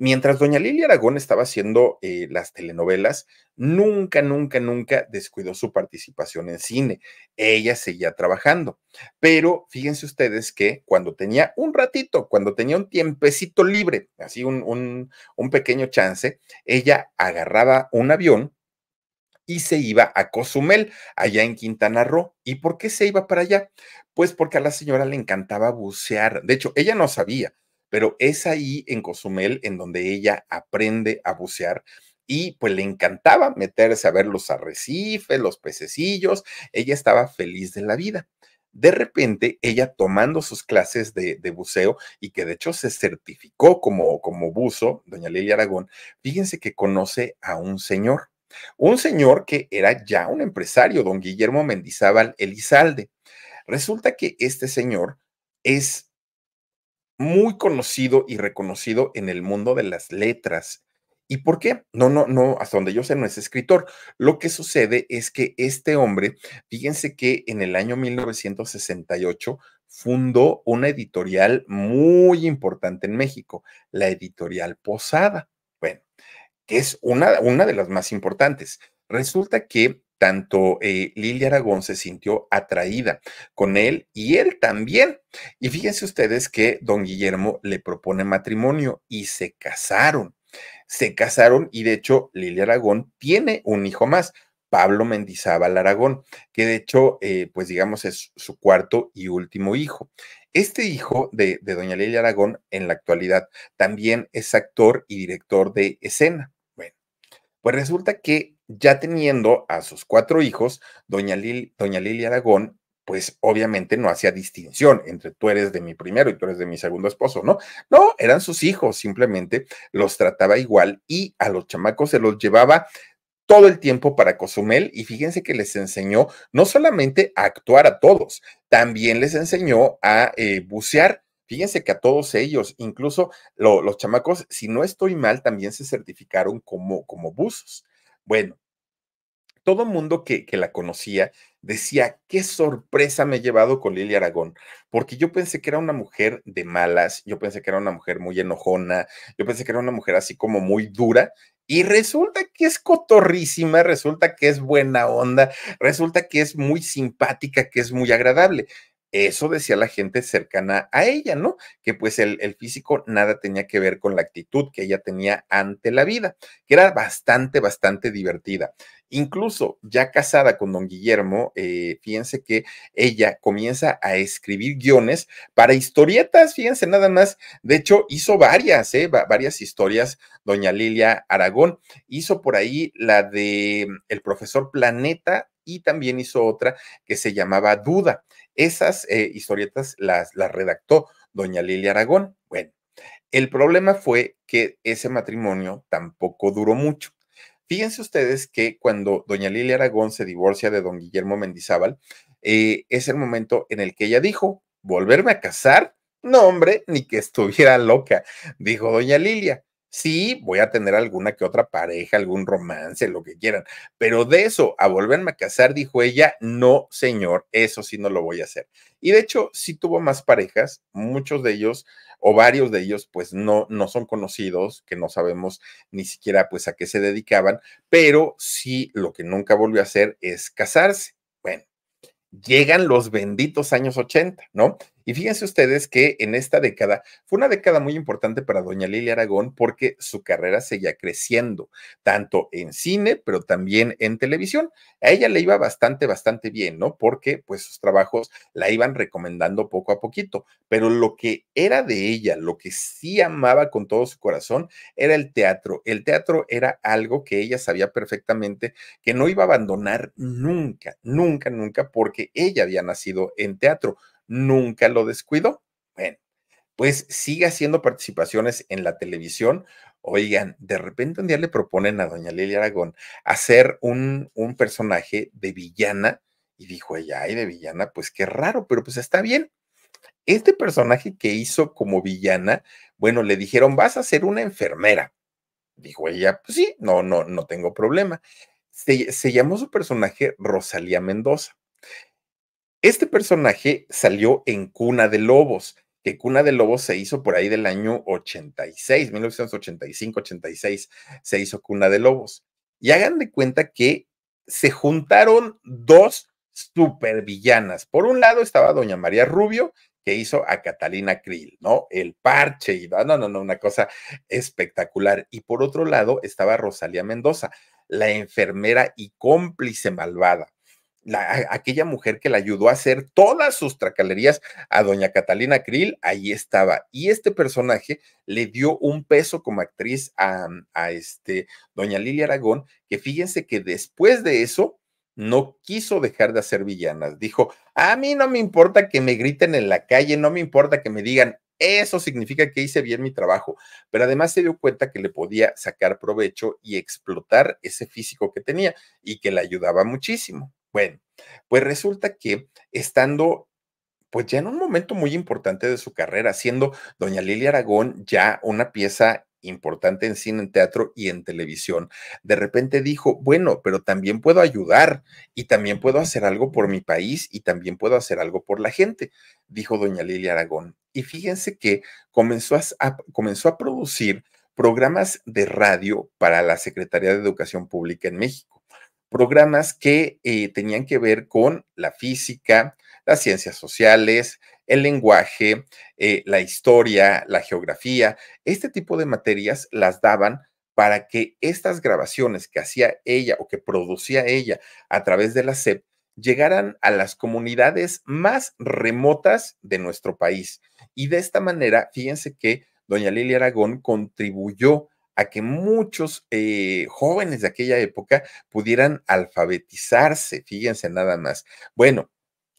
Mientras doña Lilia Aragón estaba haciendo eh, las telenovelas, nunca, nunca, nunca descuidó su participación en cine. Ella seguía trabajando. Pero fíjense ustedes que cuando tenía un ratito, cuando tenía un tiempecito libre, así un, un pequeño chance, ella agarraba un avión y se iba a Cozumel, allá en Quintana Roo. ¿Y por qué se iba para allá? Pues porque a la señora le encantaba bucear. De hecho, ella no sabía, pero es ahí en Cozumel en donde ella aprende a bucear. Y pues le encantaba meterse a ver los arrecifes, los pececillos. Ella estaba feliz de la vida. De repente, ella tomando sus clases de, buceo y que de hecho se certificó como, como buzo, doña Lili Aragón, fíjense que conoce a un señor un señor que era ya un empresario, don Guillermo Mendizábal Elizalde. Resulta que este señor es muy conocido y reconocido en el mundo de las letras. ¿Y por qué? No, no, no, hasta donde yo sé no es escritor. Lo que sucede es que este hombre, fíjense que en el año 1968 fundó una editorial muy importante en México, la editorial Posada que es una, una de las más importantes. Resulta que tanto eh, Lilia Aragón se sintió atraída con él y él también. Y fíjense ustedes que don Guillermo le propone matrimonio y se casaron. Se casaron y de hecho Lilia Aragón tiene un hijo más, Pablo Mendizábal Aragón, que de hecho, eh, pues digamos, es su cuarto y último hijo. Este hijo de, de doña Lilia Aragón en la actualidad también es actor y director de escena. Pues resulta que ya teniendo a sus cuatro hijos, doña, Lil, doña Lili Aragón, pues obviamente no hacía distinción entre tú eres de mi primero y tú eres de mi segundo esposo, ¿no? No, eran sus hijos, simplemente los trataba igual y a los chamacos se los llevaba todo el tiempo para Cozumel y fíjense que les enseñó no solamente a actuar a todos, también les enseñó a eh, bucear Fíjense que a todos ellos, incluso los chamacos, si no estoy mal, también se certificaron como, como buzos. Bueno, todo mundo que, que, la conocía decía, qué sorpresa me he llevado con Lili Aragón, porque yo pensé que era una mujer de malas, yo pensé que era una mujer muy enojona, yo pensé que era una mujer así como muy dura, y resulta que es cotorrísima, resulta que es buena onda, resulta que es muy simpática, que es muy agradable. Eso decía la gente cercana a ella, ¿no? Que pues el, físico nada tenía que ver con la actitud que ella tenía ante la vida, que era bastante, bastante divertida. Incluso ya casada con don Guillermo, eh, fíjense que ella comienza a escribir guiones para historietas, fíjense nada más. De hecho, hizo varias, eh, varias historias, doña Lilia Aragón. Hizo por ahí la de mm, El profesor Planeta, y también hizo otra que se llamaba Duda. Esas eh, historietas las, las redactó doña Lilia Aragón. Bueno, el problema fue que ese matrimonio tampoco duró mucho. Fíjense ustedes que cuando doña Lilia Aragón se divorcia de don Guillermo Mendizábal, eh, es el momento en el que ella dijo, volverme a casar, no hombre, ni que estuviera loca, dijo doña Lilia. Sí, voy a tener alguna que otra pareja, algún romance, lo que quieran, pero de eso, a volverme a casar, dijo ella, no, señor, eso sí no lo voy a hacer. Y de hecho, sí tuvo más parejas, muchos de ellos o varios de ellos pues no, no son conocidos, que no sabemos ni siquiera pues a qué se dedicaban, pero sí lo que nunca volvió a hacer es casarse. Bueno, llegan los benditos años 80, ¿no? Y fíjense ustedes que en esta década fue una década muy importante para doña Lilia Aragón porque su carrera seguía creciendo, tanto en cine, pero también en televisión. A ella le iba bastante, bastante bien, ¿no? Porque pues sus trabajos la iban recomendando poco a poquito, pero lo que era de ella, lo que sí amaba con todo su corazón, era el teatro. El teatro era algo que ella sabía perfectamente que no iba a abandonar nunca, nunca, nunca, porque ella había nacido en teatro nunca lo descuidó. Bueno, pues sigue haciendo participaciones en la televisión. Oigan, de repente un día le proponen a doña Lili Aragón hacer un, un personaje de villana y dijo ella, ay, de villana, pues qué raro, pero pues está bien. Este personaje que hizo como villana, bueno, le dijeron, vas a ser una enfermera. Dijo ella, pues sí, no, no, no tengo problema. Se, se llamó su personaje Rosalía Mendoza. Este personaje salió en Cuna de Lobos, que Cuna de Lobos se hizo por ahí del año 86, 1985-86, se hizo Cuna de Lobos. Y hagan de cuenta que se juntaron dos supervillanas. Por un lado estaba doña María Rubio, que hizo a Catalina Krill, ¿no? El parche y no, no, no, una cosa espectacular. Y por otro lado estaba Rosalía Mendoza, la enfermera y cómplice malvada aquella mujer que la ayudó a hacer todas sus tracalerías a doña Catalina Krill, ahí estaba. Y este personaje le dio un peso como actriz mm, a, este, doña Lilia Aragón, que fíjense que después de eso no quiso dejar de hacer villanas. Dijo, a mí no me importa que me griten en la calle, no me importa que me digan, eso significa que hice bien mi trabajo, pero además se dio cuenta que le podía sacar provecho y explotar ese físico que tenía y que le ayudaba muchísimo. Bueno, pues resulta que estando pues ya en un momento muy importante de su carrera, siendo doña Lilia Aragón ya una pieza importante en cine, en teatro y en televisión, de repente dijo, bueno, pero también puedo ayudar y también puedo hacer algo por mi país y también puedo hacer algo por la gente, dijo doña Lilia Aragón. Y fíjense que comenzó comenzó a producir programas de radio para la Secretaría de Educación Pública en México programas que eh, tenían que ver con la física, las ciencias sociales, el lenguaje, eh, la historia, la geografía. Este tipo de materias las daban para que estas grabaciones que hacía ella o que producía ella a través de la SEP llegaran a las comunidades más remotas de nuestro país. Y de esta manera, fíjense que doña Lilia Aragón contribuyó a que muchos eh, jóvenes de aquella época pudieran alfabetizarse, fíjense nada más. Bueno,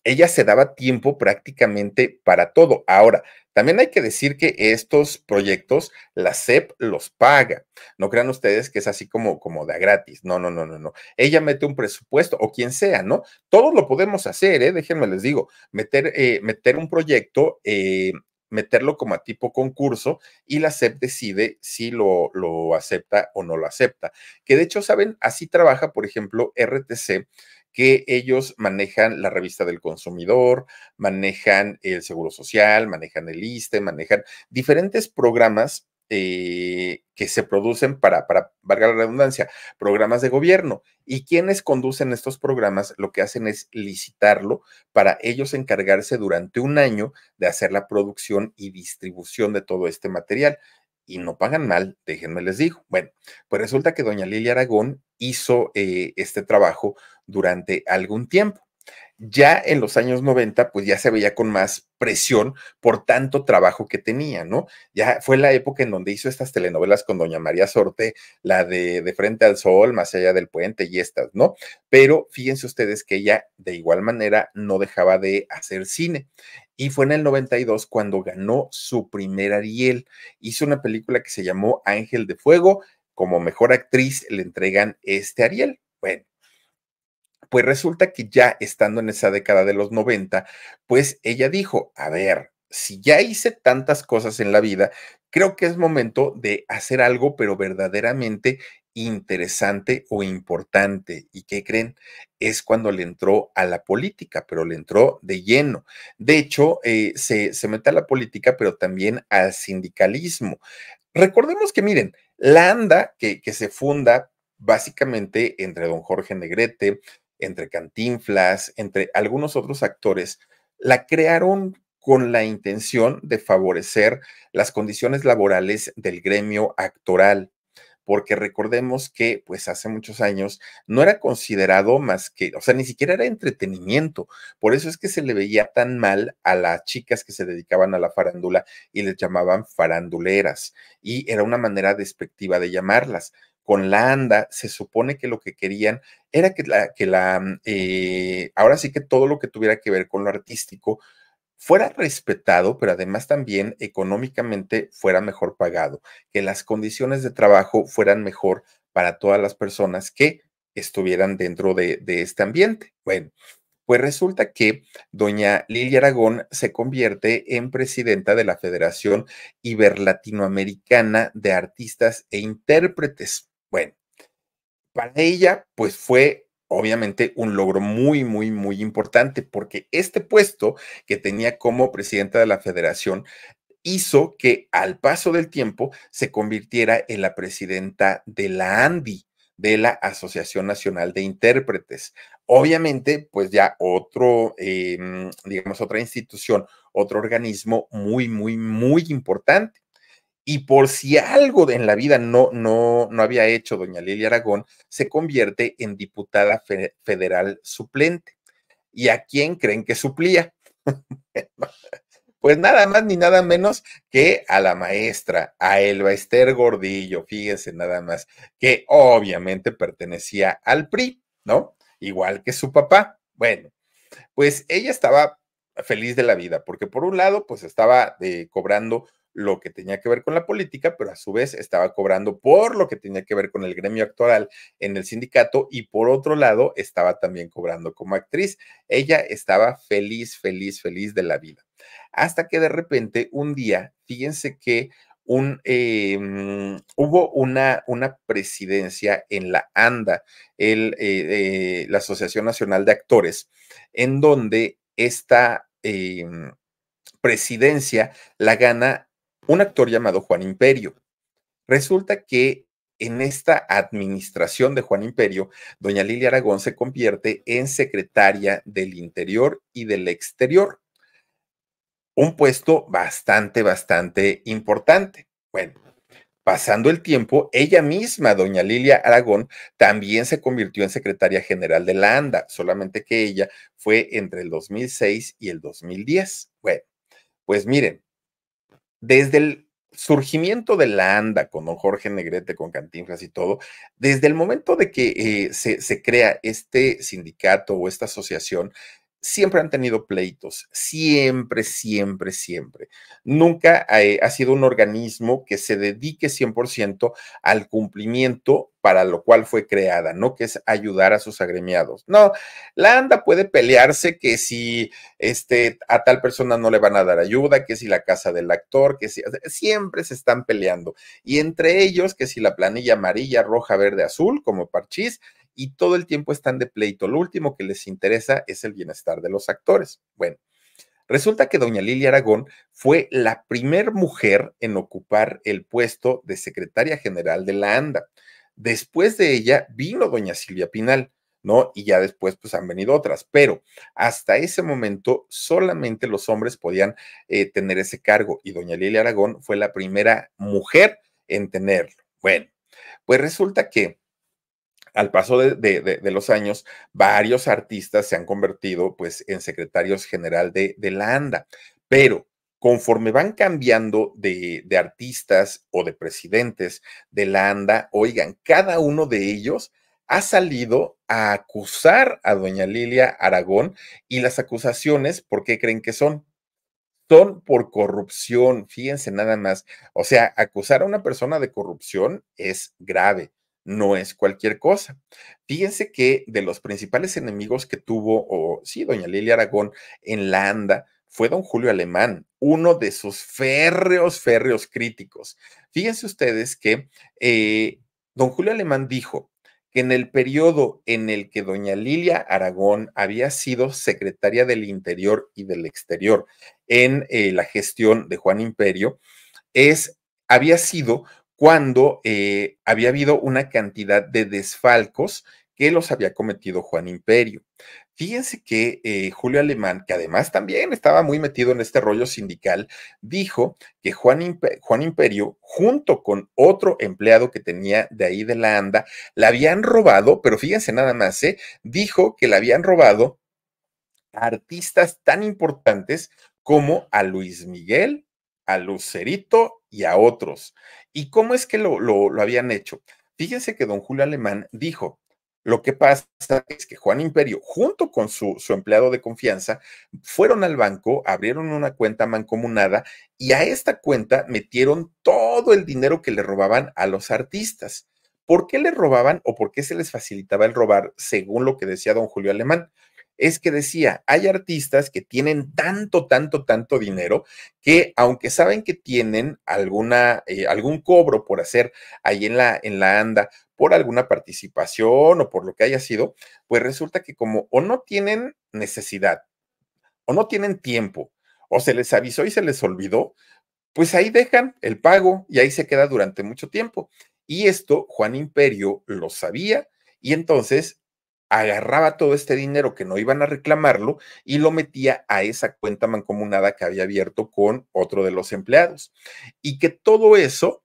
ella se daba tiempo prácticamente para todo. Ahora, también hay que decir que estos proyectos la CEP los paga. No crean ustedes que es así como, como de gratis. No, no, no, no, no. Ella mete un presupuesto o quien sea, ¿no? Todos lo podemos hacer, ¿eh? Déjenme les digo, meter, eh, meter un proyecto eh, meterlo como a tipo concurso y la SEP decide si lo, lo acepta o no lo acepta. Que de hecho, saben, así trabaja, por ejemplo, RTC, que ellos manejan la revista del consumidor, manejan el Seguro Social, manejan el ISTE, manejan diferentes programas eh, que se producen para, para, valga la redundancia, programas de gobierno. Y quienes conducen estos programas lo que hacen es licitarlo para ellos encargarse durante un año de hacer la producción y distribución de todo este material. Y no pagan mal, déjenme les digo. Bueno, pues resulta que doña Lilia Aragón hizo eh, este trabajo durante algún tiempo ya en los años 90, pues ya se veía con más presión por tanto trabajo que tenía, ¿no? Ya fue la época en donde hizo estas telenovelas con Doña María Sorte, la de De Frente al Sol, Más allá del puente y estas, ¿no? Pero fíjense ustedes que ella de igual manera no dejaba de hacer cine. Y fue en el 92 cuando ganó su primer Ariel. Hizo una película que se llamó Ángel de Fuego. Como mejor actriz le entregan este Ariel. Bueno, pues resulta que ya estando en esa década de los 90, pues ella dijo, a ver, si ya hice tantas cosas en la vida, creo que es momento de hacer algo, pero verdaderamente interesante o importante. ¿Y qué creen? Es cuando le entró a la política, pero le entró de lleno. De hecho, eh, se, mete a la política, pero también al sindicalismo. Recordemos que, miren, Landa, que se funda básicamente entre don Jorge Negrete, entre Cantinflas, entre algunos otros actores, la crearon con la intención de favorecer las condiciones laborales del gremio actoral, porque recordemos que pues hace muchos años no era considerado más que, o sea, ni siquiera era entretenimiento, por eso es que se le veía tan mal a las chicas que se dedicaban a la farándula y les llamaban faranduleras, y era una manera despectiva de llamarlas con la ANDA, se supone que lo que querían era que la, que la mm, eh, ahora sí que todo lo que tuviera que ver con lo artístico fuera respetado, pero además también económicamente fuera mejor pagado, que las condiciones de trabajo fueran mejor para todas las personas que estuvieran dentro de, de este ambiente. Bueno, pues resulta que doña Lilia Aragón se convierte en presidenta de la Federación Iberlatinoamericana de Artistas e Intérpretes. Bueno, para ella, pues fue obviamente un logro muy, muy, muy importante, porque este puesto que tenía como presidenta de la federación hizo que al paso del tiempo se convirtiera en la presidenta de la ANDI, de la Asociación Nacional de Intérpretes. Obviamente, pues ya otro, em, digamos, otra institución, otro organismo muy, muy, muy importante. Y por si algo en la vida no, no, no había hecho doña Lilia Aragón, se convierte en diputada federal suplente. ¿Y a quién creen que suplía? (laughs) pues nada más ni nada menos que a la maestra, a Elba Esther Gordillo, fíjense nada más, que obviamente pertenecía al PRI, ¿no? Igual que su papá. Bueno, pues ella estaba feliz de la vida, porque por un lado, pues estaba eh, cobrando lo que tenía que ver con la política, pero a su vez estaba cobrando por lo que tenía que ver con el gremio actual en el sindicato y por otro lado estaba también cobrando como actriz. Ella estaba feliz, feliz, feliz de la vida. Hasta que de repente un día, fíjense que eh, mm, hubo una, una, presidencia en la ANDA, el, eh, eh, la Asociación Nacional de Actores, en donde esta mm, presidencia la gana un actor llamado Juan Imperio. Resulta que en esta administración de Juan Imperio, doña Lilia Aragón se convierte en secretaria del Interior y del Exterior. Un puesto bastante, bastante importante. Bueno, pasando el tiempo, ella misma, doña Lilia Aragón, también se convirtió en secretaria general de la ANDA, solamente que ella fue entre el 2006 y el 2010. Bueno, pues miren, desde el surgimiento de la ANDA con don Jorge Negrete, con Cantinflas y todo, desde el momento de que eh, se, crea este sindicato o esta asociación, siempre han tenido pleitos, siempre, siempre, siempre. Nunca eh, ha, sido un organismo que se dedique 100% al cumplimiento para lo cual fue creada, ¿no? Que es ayudar a sus agremiados. No, la ANDA puede pelearse que si este, a tal persona no le van a dar ayuda, que si la casa del actor, que si... Siempre se están peleando. Y entre ellos, que si la planilla amarilla, roja, verde, azul, como parchís, y todo el tiempo están de pleito. Lo último que les interesa es el bienestar de los actores. Bueno, resulta que doña Lilia Aragón fue la primera mujer en ocupar el puesto de secretaria general de la ANDA. Después de ella vino doña Silvia Pinal. ¿no? Y ya después, pues han venido otras, pero hasta ese momento solamente los hombres podían eh, tener ese cargo y doña Lilia Aragón fue la primera mujer en tenerlo. Bueno, pues resulta que al paso de, los años, varios artistas se han convertido pues en secretarios general de, la ANDA, pero conforme van cambiando de, artistas o de presidentes de la ANDA, oigan, cada uno de ellos ha salido a acusar a doña Lilia Aragón y las acusaciones, ¿por qué creen que son? Son por corrupción, fíjense nada más. O sea, acusar a una persona de corrupción es grave no es cualquier cosa. Fíjense que de los principales enemigos que tuvo, o sí, doña Lilia Aragón en la ANDA, fue don Julio Alemán, uno de sus férreos, férreos críticos. Fíjense ustedes que eh, don Julio Alemán dijo que en el periodo en el que doña Lilia Aragón había sido secretaria del Interior y del Exterior en eh, la gestión de Juan Imperio, es, había sido cuando eh, había habido una cantidad de desfalcos que los había cometido Juan Imperio. Fíjense que eh, Julio Alemán, que además también estaba muy metido en este rollo sindical, dijo que Juan, Imperio, junto con otro empleado que tenía de ahí de la ANDA, la habían robado, pero fíjense nada más, ¿eh? dijo que la habían robado artistas tan importantes como a Luis Miguel, a Lucerito y a otros. ¿Y cómo es que lo, lo, habían hecho? Fíjense que don Julio Alemán dijo, lo que pasa es que Juan Imperio, junto con su, su, empleado de confianza, fueron al banco, abrieron una cuenta mancomunada y a esta cuenta metieron todo el dinero que le robaban a los artistas. ¿Por qué le robaban o por qué se les facilitaba el robar, según lo que decía don Julio Alemán? es que decía, hay artistas que tienen tanto, tanto, tanto dinero que aunque saben que tienen alguna, eh, algún cobro por hacer ahí en la, en la anda, por alguna participación o por lo que haya sido, pues resulta que como o no tienen necesidad o no tienen tiempo o se les avisó y se les olvidó, pues ahí dejan el pago y ahí se queda durante mucho tiempo. Y esto Juan Imperio lo sabía y entonces agarraba todo este dinero que no iban a reclamarlo y lo metía a esa cuenta mancomunada que había abierto con otro de los empleados. Y que todo eso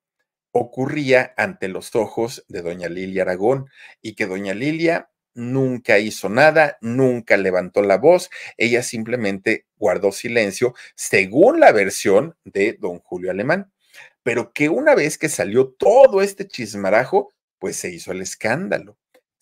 ocurría ante los ojos de doña Lilia Aragón y que doña Lilia nunca hizo nada, nunca levantó la voz, ella simplemente guardó silencio, según la versión de don Julio Alemán. Pero que una vez que salió todo este chismarajo, pues se hizo el escándalo.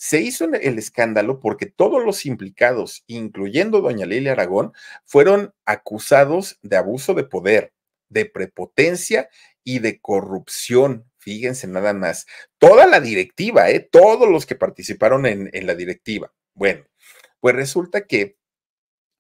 Se hizo el escándalo porque todos los implicados, incluyendo doña Lilia Aragón, fueron acusados de abuso de poder, de prepotencia y de corrupción. Fíjense nada más. Toda la directiva, ¿eh? todos los que participaron en, en la directiva. Bueno, pues resulta que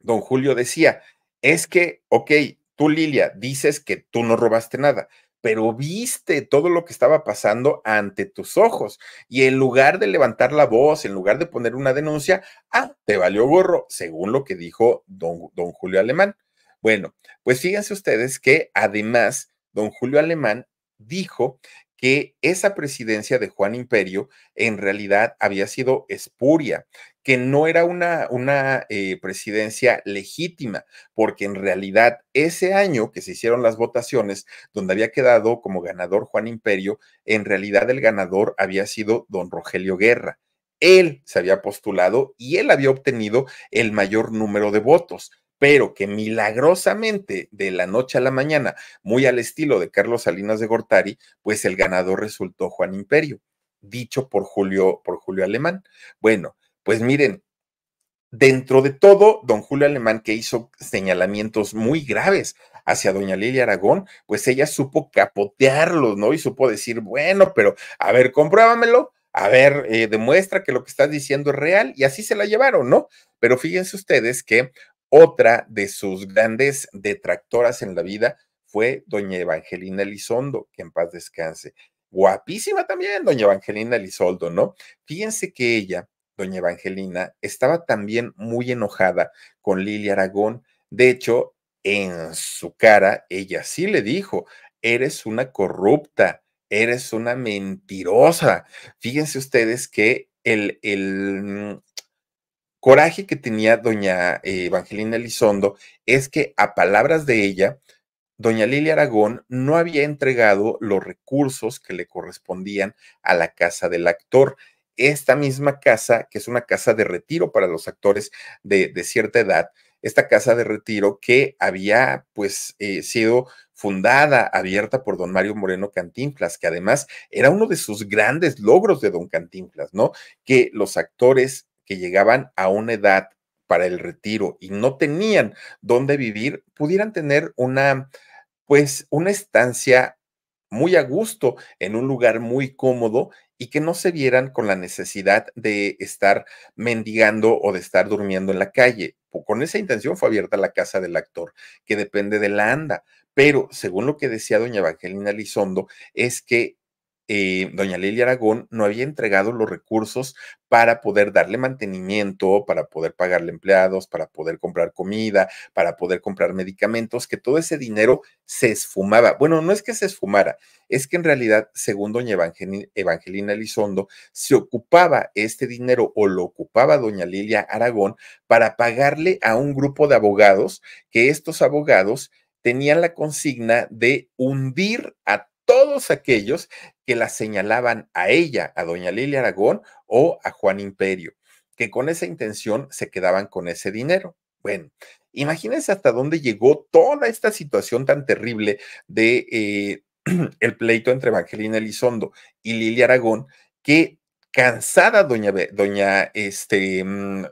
don Julio decía, es que, ok, tú Lilia, dices que tú no robaste nada, pero viste todo lo que estaba pasando ante tus ojos. Y en lugar de levantar la voz, en lugar de poner una denuncia, ah, te valió gorro, según lo que dijo don, don Julio Alemán. Bueno, pues fíjense ustedes que además, don Julio Alemán dijo que esa presidencia de Juan Imperio en realidad había sido espuria, que no era una, una eh, presidencia legítima, porque en realidad ese año que se hicieron las votaciones, donde había quedado como ganador Juan Imperio, en realidad el ganador había sido don Rogelio Guerra. Él se había postulado y él había obtenido el mayor número de votos pero que milagrosamente de la noche a la mañana, muy al estilo de Carlos Salinas de Gortari, pues el ganador resultó Juan Imperio, dicho por Julio, por Julio Alemán. Bueno, pues miren, dentro de todo, don Julio Alemán, que hizo señalamientos muy graves hacia doña Lilia Aragón, pues ella supo capotearlos, ¿no? Y supo decir, bueno, pero a ver, compruébamelo, a ver, eh, demuestra que lo que estás diciendo es real, y así se la llevaron, ¿no? Pero fíjense ustedes que otra de sus grandes detractoras en la vida fue doña Evangelina Elizondo, que en paz descanse. Guapísima también, doña Evangelina Elizondo, ¿no? Fíjense que ella doña Evangelina, estaba también muy enojada con Lilia Aragón. De hecho, en su cara, ella sí le dijo, eres una corrupta, eres una mentirosa. Fíjense ustedes que el, el mm, coraje que tenía doña eh, Evangelina Elizondo es que a palabras de ella, doña Lilia Aragón no había entregado los recursos que le correspondían a la casa del actor esta misma casa, que es una casa de retiro para los actores de, cierta edad, esta casa de retiro que había pues eh, sido fundada, abierta por don Mario Moreno Cantinflas, que además era uno de sus grandes logros de don Cantinflas, ¿no? Que los actores que llegaban a una edad para el retiro y no tenían dónde vivir, pudieran tener una, pues, una estancia muy a gusto en un lugar muy cómodo y que no se vieran con la necesidad de estar mendigando o de estar durmiendo en la calle. Con esa intención fue abierta la casa del actor, que depende de la ANDA. Pero, según lo que decía doña Evangelina Lizondo, es que eh, doña Lilia Aragón no había entregado los recursos para poder darle mantenimiento, para poder pagarle empleados, para poder comprar comida, para poder comprar medicamentos, que todo ese dinero se esfumaba. Bueno, no es que se esfumara, es que en realidad, según doña Evangelina Elizondo, se ocupaba este dinero o lo ocupaba doña Lilia Aragón para pagarle a un grupo de abogados, que estos abogados tenían la consigna de hundir a todos aquellos que la señalaban a ella, a doña Lilia Aragón o a Juan Imperio, que con esa intención se quedaban con ese dinero. Bueno, imagínense hasta dónde llegó toda esta situación tan terrible de eh, (clears throat) el pleito entre Evangelina Elizondo y Lilia Aragón, que cansada doña, doña este, mm,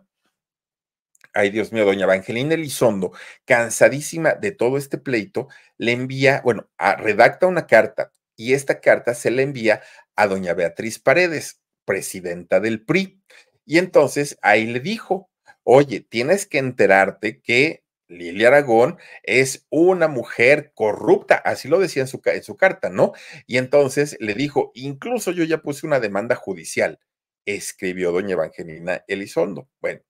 ay Dios mío, doña Evangelina Elizondo, cansadísima de todo este pleito, le envía, bueno, redacta una carta y esta carta se le envía a doña Beatriz Paredes, presidenta del PRI. Y entonces ahí le dijo, oye, tienes que enterarte que Lilia Aragón es una mujer corrupta, así lo decía en su, en su carta, ¿no? Y entonces le dijo, incluso yo ya puse una demanda judicial, escribió doña Evangelina Elizondo. Bueno,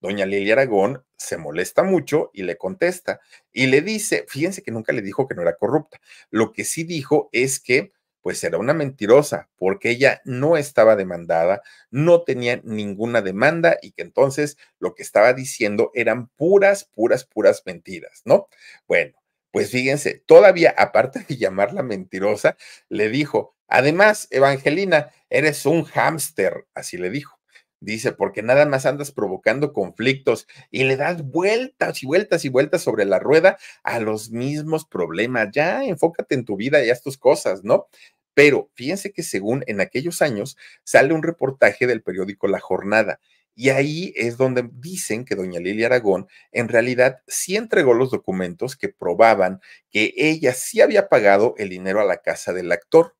Doña Lili Aragón se molesta mucho y le contesta y le dice, fíjense que nunca le dijo que no era corrupta, lo que sí dijo es que pues era una mentirosa porque ella no estaba demandada, no tenía ninguna demanda y que entonces lo que estaba diciendo eran puras, puras, puras mentiras, ¿no? Bueno, pues fíjense, todavía aparte de llamarla mentirosa, le dijo, además, Evangelina, eres un hámster, así le dijo dice, porque nada más andas provocando conflictos y le das vueltas y vueltas y vueltas sobre la rueda a los mismos problemas. Ya enfócate en tu vida y a tus cosas, ¿no? Pero fíjense que según en aquellos años sale un reportaje del periódico La Jornada. Y ahí es donde dicen que doña Lilia Aragón en realidad sí entregó los documentos que probaban que ella sí había pagado el dinero a la casa del actor,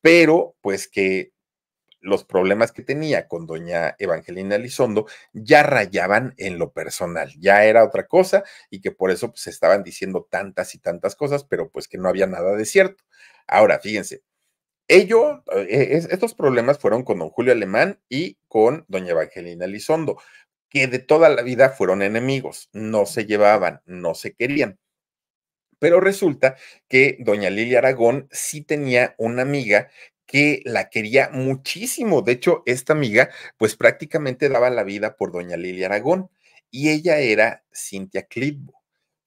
pero pues que los problemas que tenía con doña Evangelina Elizondo ya rayaban en lo personal, ya era otra cosa y que por eso se pues, estaban diciendo tantas y tantas cosas, pero pues que no había nada de cierto. Ahora, fíjense, ello, eh, estos problemas fueron con don Julio Alemán y con doña Evangelina Elizondo, que de toda la vida fueron enemigos, no se llevaban, no se querían. Pero resulta que doña Lilia Aragón sí tenía una amiga que la quería muchísimo. De hecho, esta amiga, pues prácticamente daba la vida por doña Lili Aragón y ella era Cintia Clitbo.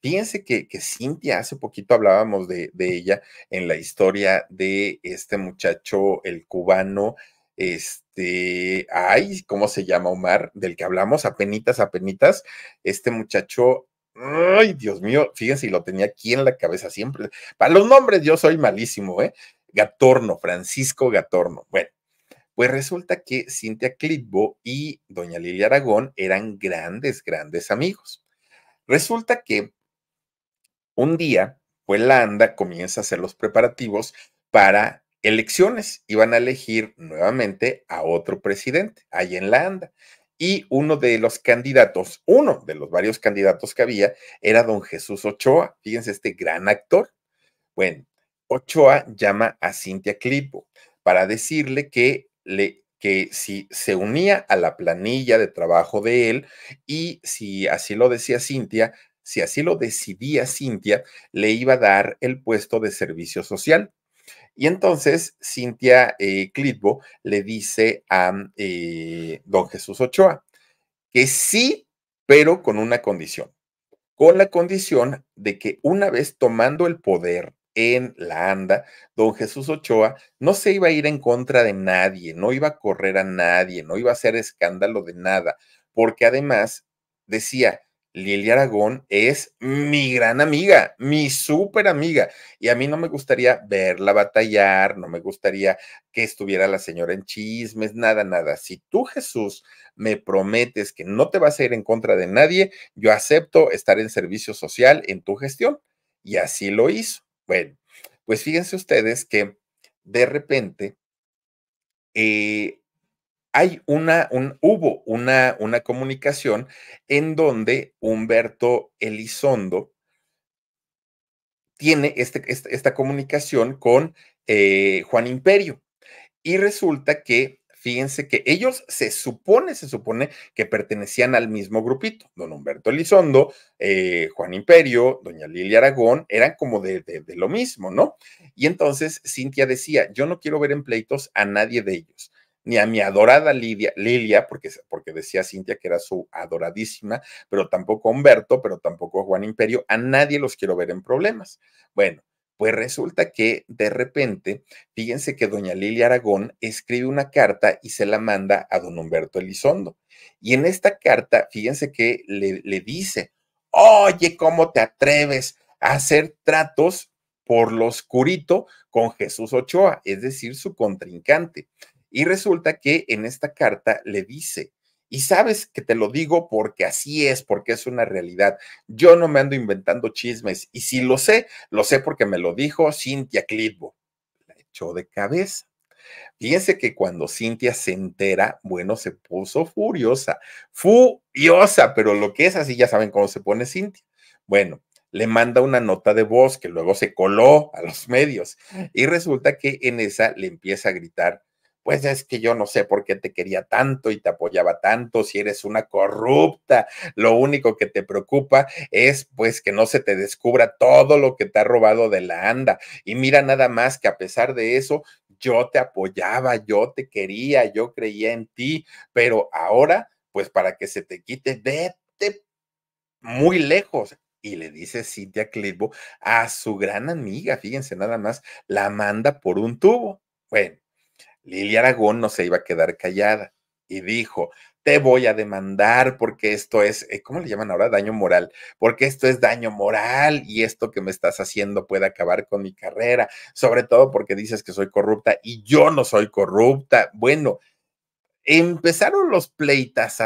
Fíjense que, que, Cintia, hace poquito hablábamos de, ella en la historia de este muchacho, el cubano, este, ay, ¿cómo se llama Omar? Del que hablamos, apenitas, apenitas, este muchacho, ay, Dios mío, fíjense, lo tenía aquí en la cabeza siempre. Para los nombres yo soy malísimo, ¿eh? Gatorno, Francisco Gatorno. Bueno, pues resulta que Cintia Clitbo y doña Lilia Aragón eran grandes, grandes amigos. Resulta que un día, pues ANDA comienza a hacer los preparativos para elecciones. Iban a elegir nuevamente a otro presidente ahí en la ANDA. Y uno de los candidatos, uno de los varios candidatos que había, era don Jesús Ochoa. Fíjense, este gran actor. Bueno, Ochoa llama a Cintia Clipo para decirle que, le, que si se unía a la planilla de trabajo de él y si así lo decía Cintia, si así lo decidía Cintia, le iba a dar el puesto de servicio social. Y entonces Cintia eh, Clitbo le dice a eh, don Jesús Ochoa que sí, pero con una condición, con la condición de que una vez tomando el poder en la ANDA, don Jesús Ochoa no se iba a ir en contra de nadie, no iba a correr a nadie, no iba a hacer escándalo de nada, porque además decía, Lilia Aragón es mi gran amiga, mi súper amiga, y a mí no me gustaría verla batallar, no me gustaría que estuviera la señora en chismes, nada, nada. Si tú, Jesús, me prometes que no te vas a ir en contra de nadie, yo acepto estar en servicio social en tu gestión. Y así lo hizo. Bueno, pues fíjense ustedes que de repente eh, hay una, un, hubo una, una comunicación en donde Humberto Elizondo tiene este, este, esta, comunicación con eh, Juan Imperio. Y resulta que fíjense que ellos se supone, se supone que pertenecían al mismo grupito. Don Humberto Elizondo, eh, Juan Imperio, doña Lilia Aragón, eran como de, lo mismo, ¿no? Y entonces Cintia decía, yo no quiero ver en pleitos a nadie de ellos ni a mi adorada Lidia, Lilia, porque, porque decía Cintia que era su adoradísima, pero tampoco Humberto, pero tampoco Juan Imperio, a nadie los quiero ver en problemas. Bueno, pues resulta que de repente, fíjense que doña Lilia Aragón escribe una carta y se la manda a don Humberto Elizondo. Y en esta carta, fíjense que le, dice, oye, ¿cómo te atreves a hacer tratos por lo oscurito con Jesús Ochoa, es decir, su contrincante? Y resulta que en esta carta le dice, y sabes que te lo digo porque así es, porque es una realidad. Yo no me ando inventando chismes. Y si lo sé, lo sé porque me lo dijo Cintia Clitbo. La echó de cabeza. Fíjense que cuando Cintia se entera, bueno, se puso furiosa, furiosa, pero lo que es así, ya saben cómo se pone Cintia. Bueno, le manda una nota de voz que luego se coló a los (laughs) medios y resulta que en esa le empieza a gritar pues es que yo no sé por qué te quería tanto y te apoyaba tanto, si eres una corrupta, lo único que te preocupa es pues que no se te descubra todo lo que te ha robado de la anda. Y mira nada más que a pesar de eso, yo te apoyaba, yo te quería, yo creía en ti, pero ahora, pues para que se te quite, vete muy lejos, y le dice Cynthia Clitbo a su gran amiga, fíjense nada más, la manda por un tubo. Bueno, Lili Aragón no se iba a quedar callada y dijo, te voy a demandar porque esto es, eh, ¿cómo le llaman ahora? Daño moral, porque esto es daño moral y esto que me estás haciendo puede acabar con mi carrera, sobre todo porque dices que soy corrupta y yo no soy corrupta. Bueno, empezaron los pleitas,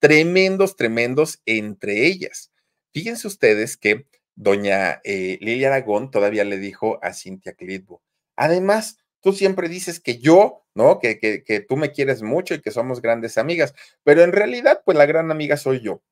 tremendos, tremendos entre ellas. Fíjense ustedes que doña eh, Lili Aragón todavía le dijo a Cintia Clitbo, además, tú siempre dices que yo, ¿no? Que, que, que, tú me quieres mucho y que somos grandes amigas, pero en realidad, pues la gran amiga soy yo,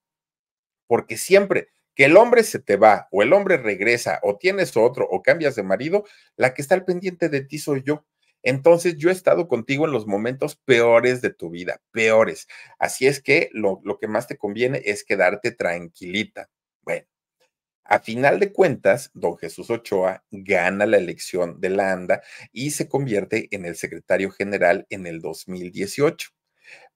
porque siempre que el hombre se te va o el hombre regresa o tienes otro o cambias de marido, la que está al pendiente de ti soy yo. Entonces yo he estado contigo en los momentos peores de tu vida, peores. Así es que lo, lo que más te conviene es quedarte tranquilita. Bueno, a final de cuentas, don Jesús Ochoa gana la elección de la ANDA y se convierte en el secretario general en el 2018.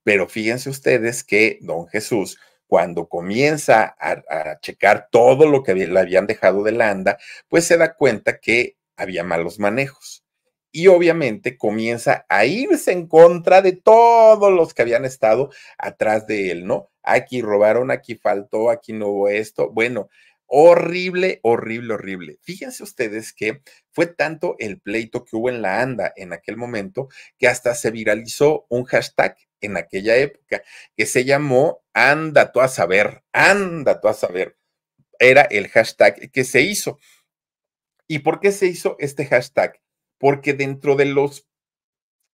Pero fíjense ustedes que don Jesús, cuando comienza a, checar todo lo que le habían dejado de Landa, ANDA, pues se da cuenta que había malos manejos y obviamente comienza a irse en contra de todos los que habían estado atrás de él, ¿no? Aquí robaron, aquí faltó, aquí no hubo esto. Bueno, Horrible, horrible, horrible. Fíjense ustedes que fue tanto el pleito que hubo en la ANDA en aquel momento que hasta se viralizó un hashtag en aquella época que se llamó Anda tú a saber, anda tú a saber. Era el hashtag que se hizo. ¿Y por qué se hizo este hashtag? Porque dentro de los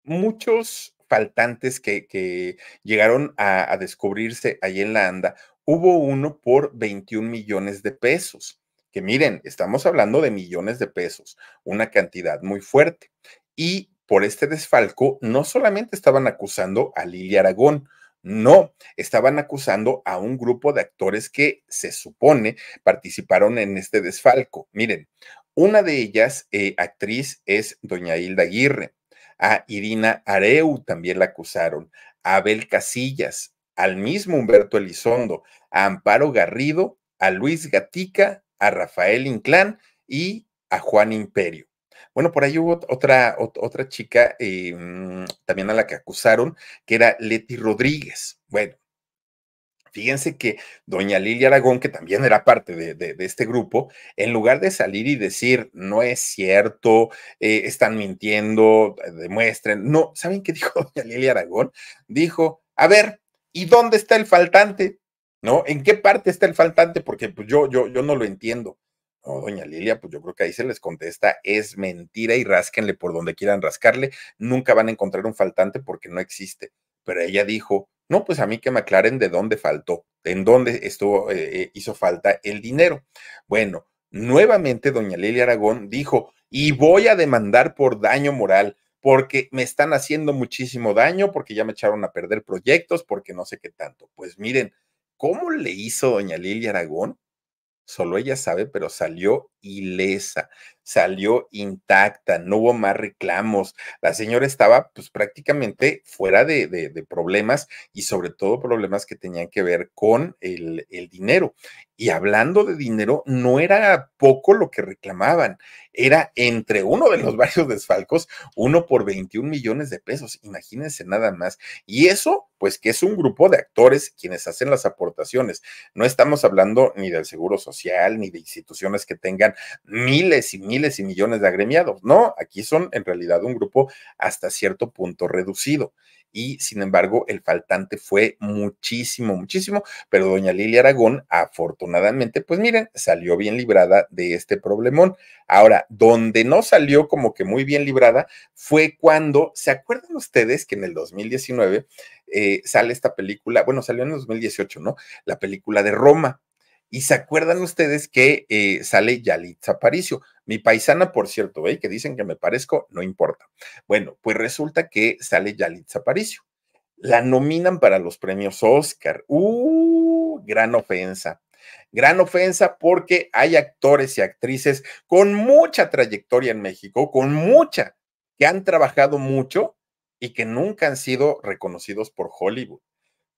muchos faltantes que, llegaron a, a descubrirse ahí en la ANDA, hubo uno por 21 millones de pesos, que miren, estamos hablando de millones de pesos, una cantidad muy fuerte. Y por este desfalco, no solamente estaban acusando a Lilia Aragón, no, estaban acusando a un grupo de actores que se supone participaron en este desfalco. Miren, una de ellas, eh, actriz, es doña Hilda Aguirre. A Irina Areu también la acusaron. A Abel Casillas, al mismo Humberto Elizondo, a Amparo Garrido, a Luis Gatica, a Rafael Inclán y a Juan Imperio. Bueno, por ahí hubo otra, otra chica em, también a la que acusaron, que era Leti Rodríguez. Bueno, Fíjense que doña Lilia Aragón, que también era parte de, este grupo, en lugar de salir y decir, no es cierto, eh, están mintiendo, demuestren, no, ¿saben qué dijo (laughs) doña Lilia Aragón? Dijo, a ver, ¿Y dónde está el faltante? ¿No? ¿En qué parte está el faltante? Porque pues, yo, yo, yo no lo entiendo. No, doña Lilia, pues yo creo que ahí se les contesta, es mentira y rásquenle por donde quieran rascarle, nunca van a encontrar un faltante porque no existe. Pero ella dijo, no, pues a mí que me aclaren de dónde faltó, en dónde estuvo, eh, eh, hizo falta el dinero. Bueno, nuevamente doña Lilia Aragón dijo, y voy a demandar por daño moral porque me están haciendo muchísimo daño, porque ya me echaron a perder proyectos, porque no sé qué tanto. Pues miren, ¿cómo le hizo doña Lilia Aragón? Solo ella sabe, pero salió ilesa salió intacta, no hubo más reclamos. La señora estaba pues prácticamente fuera de, problemas y sobre todo problemas que tenían que ver con el, el dinero. Y hablando de dinero, no era poco lo que reclamaban. Era entre uno de los (laughs) varios desfalcos, uno por 21 millones de pesos. Imagínense nada más. Y eso, pues que es un grupo de actores quienes hacen las aportaciones. No estamos hablando ni del Seguro Social, ni de instituciones que tengan miles y miles miles y millones de agremiados. No, aquí son en realidad un grupo hasta cierto punto reducido. Y sin embargo, el faltante fue muchísimo, muchísimo, pero doña Lilia Aragón, afortunadamente, pues miren, salió bien librada de este problemón. Ahora, donde no salió como que muy bien librada fue cuando, ¿se acuerdan ustedes que en el 2019 eh, sale esta película? Bueno, salió en el 2018, ¿no? La película de Roma y se acuerdan ustedes que eh, sale Yalitza Aparicio, mi paisana, por cierto, ¿eh? que dicen que me parezco, no importa. Bueno, pues resulta que sale Yalitza Aparicio. La nominan para los premios Oscar. ¡Uh! Gran ofensa. Gran ofensa porque hay actores y actrices con mucha trayectoria en México, con mucha, que han trabajado mucho y que nunca han sido reconocidos por Hollywood.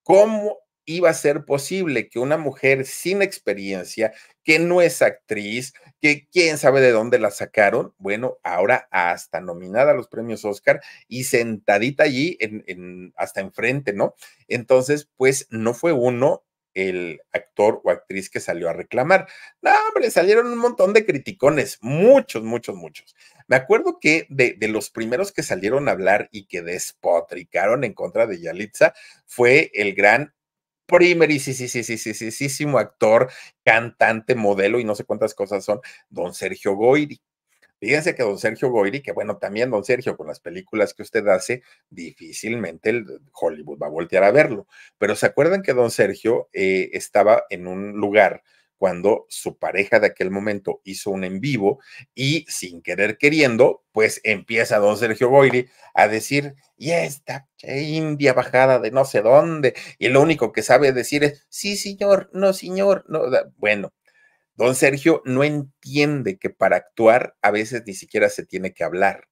¿Cómo iba a ser posible que una mujer sin experiencia, que no es actriz, que quién sabe de dónde la sacaron, bueno, ahora hasta nominada a los premios Oscar y sentadita allí hasta enfrente, ¿no? Entonces, pues no fue uno el actor o actriz que salió a reclamar. No, hombre, salieron un montón de criticones, muchos, muchos, muchos. Me acuerdo que de, los primeros que salieron a hablar y que despotricaron en contra de Yalitza fue el gran sí, sí, sí, sí, sí, primerísimo actor, cantante, modelo y no sé cuántas cosas son, don Sergio Goiri. Fíjense que don Sergio Goyri, que bueno, también don Sergio, con las películas que usted hace, difícilmente el Hollywood va a voltear a verlo. Pero se acuerdan que don Sergio eh, estaba en un lugar cuando su pareja de aquel momento hizo un en vivo y sin querer queriendo, pues empieza don Sergio Goyri a decir, y esta india bajada de no sé dónde, y lo único que sabe decir es, sí señor, no señor, no, bueno. Don Sergio no entiende que para actuar a veces ni siquiera se tiene que hablar.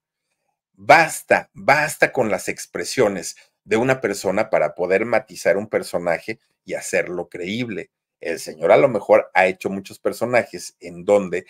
Basta, basta con las expresiones de una persona para poder matizar un personaje y hacerlo creíble. El señor a lo mejor ha hecho muchos personajes en donde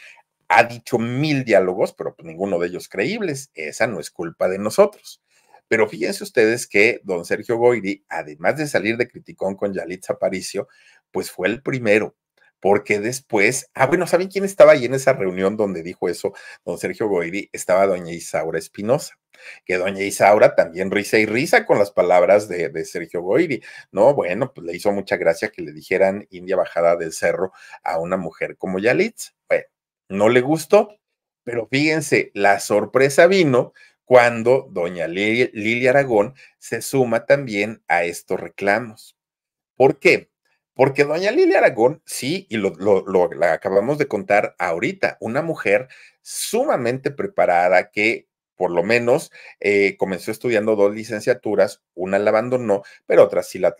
ha dicho mil diálogos, pero pues, ninguno de ellos creíbles. Esa no es culpa de nosotros. Pero fíjense ustedes que don Sergio Goyri, además de salir de Criticón con Yalit Aparicio, pues fue el primero porque después, ah, bueno, ¿saben quién estaba ahí en esa reunión donde dijo eso? Don Sergio Goiri, estaba doña Isaura Espinosa, que doña Isaura también risa y risa con las palabras de, Sergio Goiri, ¿no? Bueno, pues le hizo mucha gracia que le dijeran India bajada del cerro a una mujer como Yalitz. Bueno, no le gustó, pero fíjense, la sorpresa vino cuando doña Lili Aragón se suma también a estos reclamos. ¿Por qué? Porque doña Lilia Aragón, sí, y lo, acabamos de contar ahorita, una mujer sumamente preparada que por lo menos eh, comenzó estudiando dos licenciaturas, una la abandonó, pero otra sí la,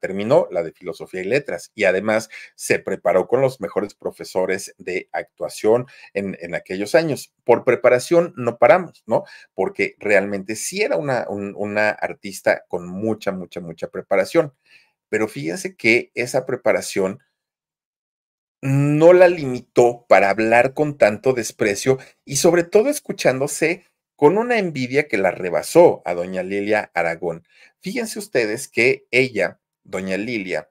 terminó, la de filosofía y letras, y además se preparó con los mejores profesores de actuación en, aquellos años. Por preparación no paramos, ¿no? Porque realmente sí era una artista con mucha, mucha, mucha preparación pero fíjense que esa preparación no la limitó para hablar con tanto desprecio y sobre todo escuchándose con una envidia que la rebasó a doña Lilia Aragón. Fíjense ustedes que ella, doña Lilia,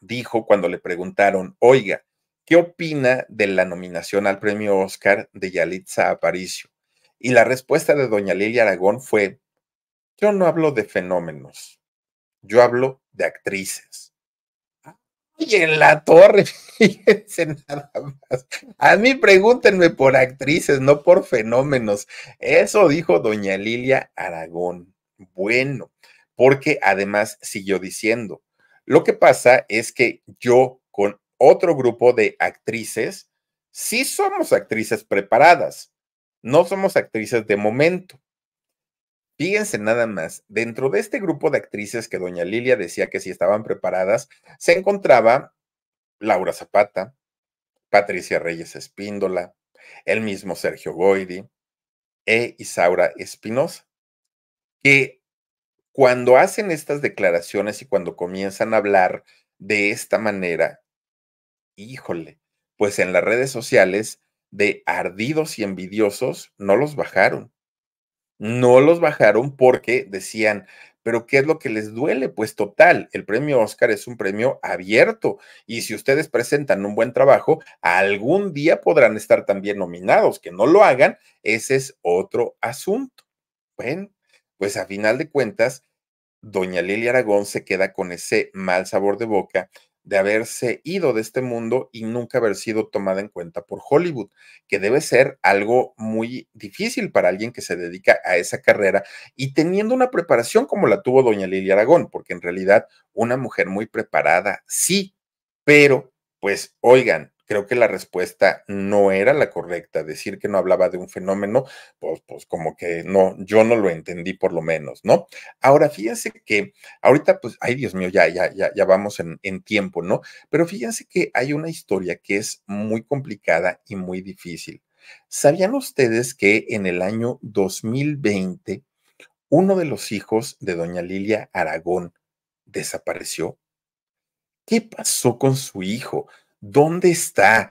dijo cuando le preguntaron, oiga, ¿qué opina de la nominación al premio Oscar de Yalitza Aparicio? Y la respuesta de doña Lilia Aragón fue, yo no hablo de fenómenos, yo hablo de actrices. Y en la torre, (laughs) fíjense nada más. A mí pregúntenme por actrices, no por fenómenos. Eso dijo doña Lilia Aragón. Bueno, porque además siguió diciendo, lo que pasa es que yo con otro grupo de actrices, sí somos actrices preparadas, no somos actrices de momento. Fíjense nada más, dentro de este grupo de actrices que doña Lilia decía que si estaban preparadas, se encontraba Laura Zapata, Patricia Reyes Espíndola, el mismo Sergio Goidi e Isaura Espinosa, que cuando hacen estas declaraciones y cuando comienzan a hablar de esta manera, híjole, pues en las redes sociales de ardidos y envidiosos no los bajaron. No los bajaron porque decían, pero ¿qué es lo que les duele? Pues total, el premio Oscar es un premio abierto y si ustedes presentan un buen trabajo, algún día podrán estar también nominados. Que no lo hagan, ese es otro asunto. Bueno, pues a final de cuentas, doña Lili Aragón se queda con ese mal sabor de boca de haberse ido de este mundo y nunca haber sido tomada en cuenta por Hollywood, que debe ser algo muy difícil para alguien que se dedica a esa carrera y teniendo una preparación como la tuvo doña Lilia Aragón, porque en realidad una mujer muy preparada, sí, pero pues oigan, creo que la respuesta no era la correcta. Decir que no hablaba de un fenómeno, pues, pues como que no, yo no lo entendí por lo menos, ¿no? Ahora, fíjense que ahorita, pues, ay Dios mío, ya, ya, ya, ya vamos en, en tiempo, ¿no? Pero fíjense que hay una historia que es muy complicada y muy difícil. ¿Sabían ustedes que en el año 2020 uno de los hijos de doña Lilia Aragón desapareció? ¿Qué pasó con su hijo? ¿Dónde está?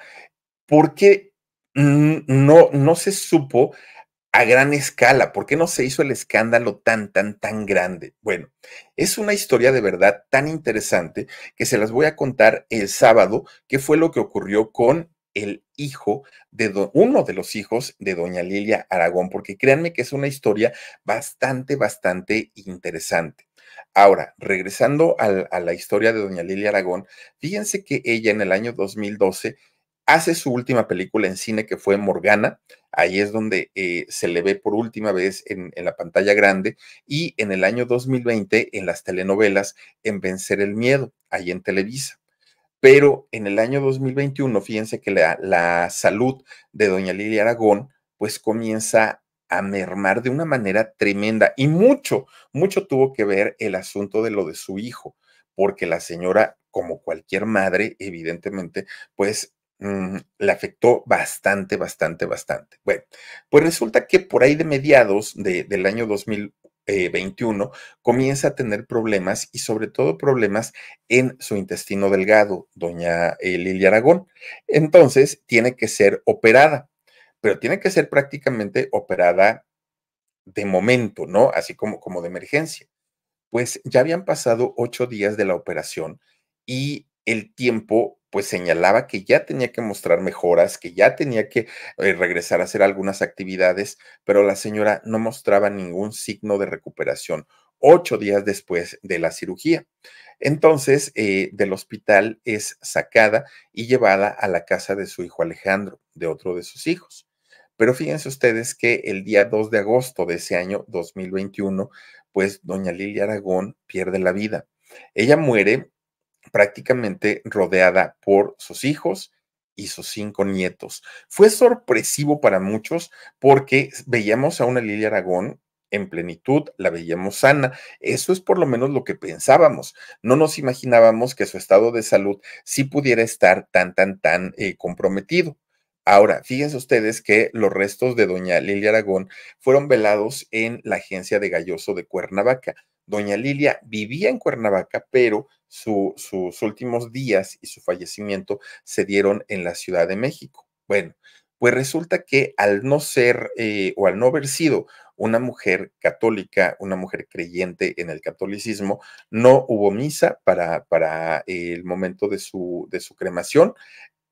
¿Por qué no, no se supo a gran escala? ¿Por qué no se hizo el escándalo tan, tan, tan grande? Bueno, es una historia de verdad tan interesante que se las voy a contar el sábado, que fue lo que ocurrió con el hijo de uno de los hijos de doña Lilia Aragón, porque créanme que es una historia bastante, bastante interesante. Ahora, regresando a, la historia de doña Lilia Aragón, fíjense que ella en el año 2012 hace su última película en cine que fue Morgana. Ahí es donde eh, se le ve por última vez en, la pantalla grande y en el año 2020 en las telenovelas en Vencer el Miedo, ahí en Televisa. Pero en el año 2021, fíjense que la, la salud de doña Lilia Aragón pues comienza a mermar de una manera tremenda y mucho, mucho tuvo que ver el asunto de lo de su hijo, porque la señora, como cualquier madre, evidentemente, pues mm, le afectó bastante, bastante, bastante. Bueno, pues resulta que por ahí de mediados del año 2021 eh, comienza a tener problemas y sobre todo problemas en su intestino delgado, doña eh, Lilia Aragón. Entonces tiene que ser operada pero tiene que ser prácticamente operada de momento, ¿no? Así como, como de emergencia. Pues ya habían pasado ocho días de la operación y el tiempo pues señalaba que ya tenía que mostrar mejoras, que ya tenía que eh, regresar a hacer algunas actividades, pero la señora no mostraba ningún signo de recuperación ocho días después de la cirugía. Entonces, eh, del hospital es sacada y llevada a la casa de su hijo Alejandro, de otro de sus hijos. Pero fíjense ustedes que el día 2 de agosto de ese año 2021, pues doña Lilia Aragón pierde la vida. Ella muere prácticamente rodeada por sus hijos y sus cinco nietos. Fue sorpresivo para muchos porque veíamos a una Lilia Aragón en plenitud, la veíamos sana. Eso es por lo menos lo que pensábamos. No nos imaginábamos que su estado de salud sí pudiera estar tan, tan, tan eh, comprometido. Ahora, fíjense ustedes que los restos de doña Lilia Aragón fueron velados en la agencia de Galloso de Cuernavaca. Doña Lilia vivía en Cuernavaca, pero sus últimos días y su fallecimiento se dieron en la Ciudad de México. Bueno, pues resulta que al no ser eh, o al no haber sido una mujer católica, una mujer creyente en el catolicismo, no hubo misa para, para el momento de su, de su cremación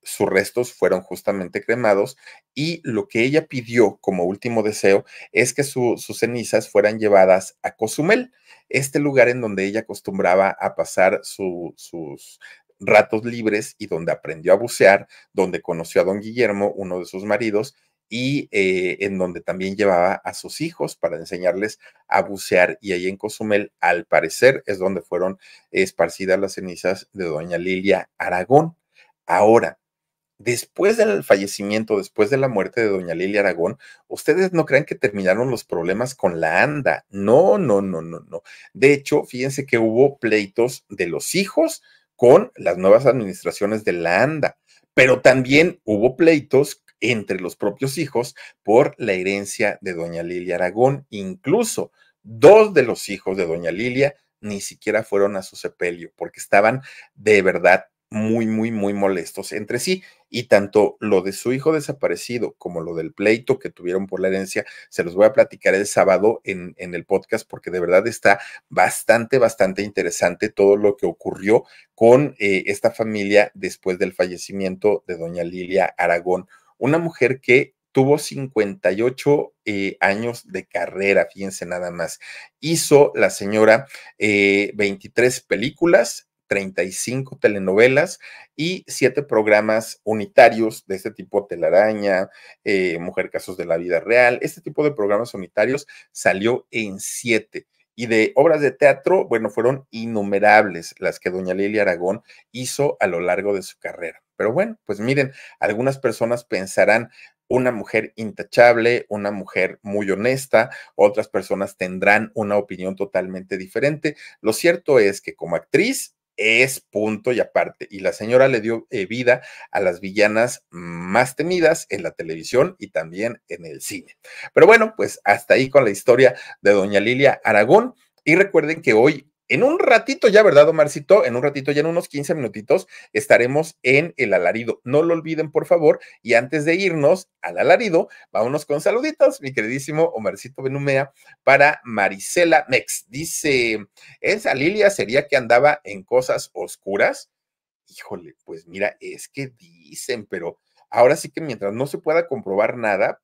sus restos fueron justamente cremados y lo que ella pidió como último deseo es que sus cenizas fueran llevadas a Cozumel, este lugar en donde ella acostumbraba a pasar sus ratos libres y donde aprendió a bucear, donde conoció a don Guillermo, uno de sus maridos, y eh, en donde también llevaba a sus hijos para enseñarles a bucear. Y ahí en Cozumel, al parecer, es donde fueron esparcidas las cenizas de doña Lilia Aragón. Ahora, después del fallecimiento, después de la muerte de doña Lilia Aragón, ustedes no creen que terminaron los problemas con la ANDA. No, no, no, no, no. De hecho, fíjense que hubo pleitos de los hijos con las nuevas administraciones de la ANDA, pero también hubo pleitos entre los propios hijos por la herencia de doña Lilia Aragón. Incluso dos de los hijos de doña Lilia ni siquiera fueron a su sepelio porque estaban de verdad muy, muy, muy molestos entre sí. Y tanto lo de su hijo desaparecido como lo del pleito que tuvieron por la herencia, se los voy a platicar el sábado en, en el podcast porque de verdad está bastante, bastante interesante todo lo que ocurrió con eh, esta familia después del fallecimiento de doña Lilia Aragón, una mujer que tuvo 58 eh, años de carrera, fíjense nada más. Hizo la señora 23 eh, películas, 35 telenovelas y 7 programas unitarios de este tipo, Telaraña, eh, Mujer Casos de la Vida Real, este tipo de programas unitarios salió en 7. Y de obras de teatro, bueno, fueron innumerables las que doña Lili Aragón hizo a lo largo de su carrera. Pero bueno, pues miren, algunas personas pensarán, una mujer intachable, una mujer muy honesta, otras personas tendrán una opinión totalmente diferente. Lo cierto es que como actriz es punto y aparte. Y la señora le dio eh, vida a las villanas más temidas en la televisión y también en el cine. Pero bueno, pues hasta ahí con la historia de doña Lilia Aragón. Y recuerden que hoy en un ratito ya, ¿verdad, Omarcito? En un ratito ya, en unos 15 minutitos, estaremos en el alarido. No lo olviden, por favor. Y antes de irnos al alarido, vámonos con saluditos, mi queridísimo Omarcito Benumea, para Marisela Mex. Dice, ¿esa Lilia sería que andaba en cosas oscuras? Híjole, pues mira, es que dicen, pero ahora sí que mientras no se pueda comprobar nada,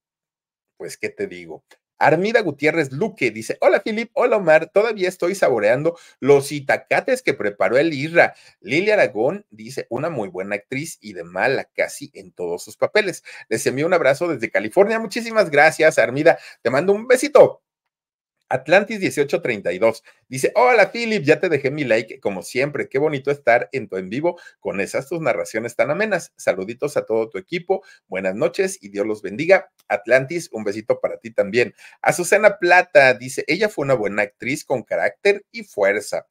pues, ¿qué te digo? Armida Gutiérrez Luque dice: Hola Filip, hola Omar, todavía estoy saboreando los itacates que preparó el Irra. Lilia Aragón dice: Una muy buena actriz y de mala casi en todos sus papeles. Les envío un abrazo desde California. Muchísimas gracias, Armida. Te mando un besito. Atlantis1832 dice: Hola Philip, ya te dejé mi like, como siempre. Qué bonito estar en tu en vivo con esas tus narraciones tan amenas. Saluditos a todo tu equipo, buenas noches y Dios los bendiga. Atlantis, un besito para ti también. Azucena Plata dice: Ella fue una buena actriz con carácter y fuerza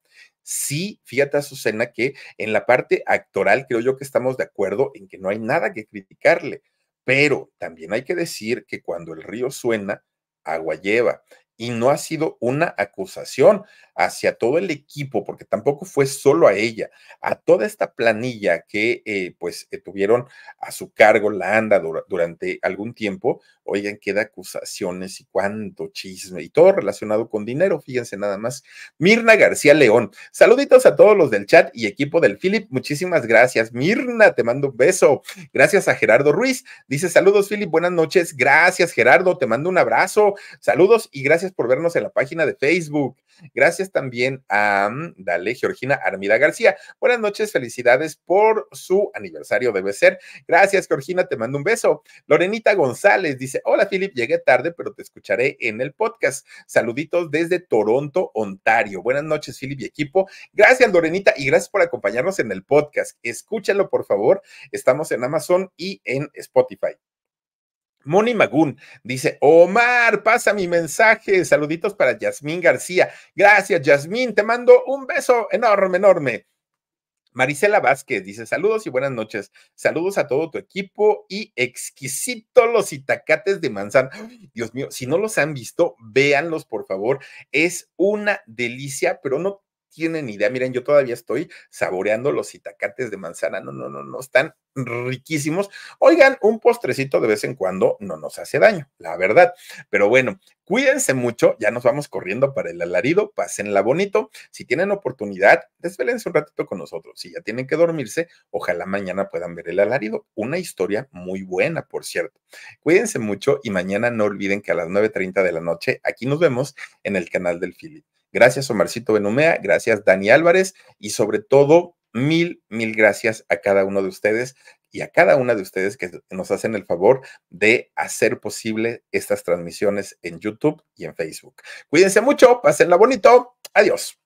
sí, fíjate Azucena que en la parte actoral creo yo que estamos de acuerdo en que no hay nada que criticarle, pero también hay que decir que cuando el río suena, agua lleva y no ha sido una acusación, hacia todo el equipo, porque tampoco fue solo a ella, a toda esta planilla que eh, pues eh, tuvieron a su cargo la ANDA durante algún tiempo, oigan, queda acusaciones y cuánto chisme y todo relacionado con dinero, fíjense nada más. Mirna García León, saluditos a todos los del chat y equipo del Philip, muchísimas gracias. Mirna, te mando un beso. Gracias a Gerardo Ruiz, dice saludos Philip, buenas noches. Gracias Gerardo, te mando un abrazo. Saludos y gracias por vernos en la página de Facebook. Gracias también a, mm, dale, Georgina Armida García. Buenas noches, felicidades por su aniversario, debe ser. Gracias, Georgina, te mando un beso. Lorenita González dice, hola, Philip, llegué tarde, pero te escucharé en el podcast. Saluditos desde Toronto, Ontario. Buenas noches, Philip y equipo. Gracias, Lorenita, y gracias por acompañarnos en el podcast. Escúchalo, por favor. Estamos en Amazon y en Spotify. Moni Magún dice, Omar, pasa mi mensaje. Saluditos para Yasmín García. Gracias, Yasmín. Te mando un beso enorme, enorme. Marisela Vázquez dice saludos y buenas noches. Saludos a todo tu equipo y exquisito los itacates de manzana. (gasps) Dios mío, si no los han visto, véanlos por favor. Es una delicia, pero no tienen idea. Miren, yo todavía estoy saboreando los itacates de manzana. No, no, no, no, están riquísimos. Oigan, un postrecito de vez en cuando no nos hace daño, la verdad. Pero bueno, cuídense mucho, ya nos vamos corriendo para el alarido, pásenla bonito. Si tienen oportunidad, desvelense un ratito con nosotros. Si ya tienen que dormirse, ojalá mañana puedan ver el alarido. Una historia muy buena, por cierto. Cuídense mucho y mañana no olviden que a las 9.30 de la noche aquí nos vemos en el canal del Philip. Gracias, Omarcito Benumea, gracias, Dani Álvarez, y sobre todo, mil, mil gracias a cada uno de ustedes y a cada una de ustedes que nos hacen el favor de hacer posible estas transmisiones en YouTube y en Facebook. Cuídense mucho, pásenla bonito. Adiós.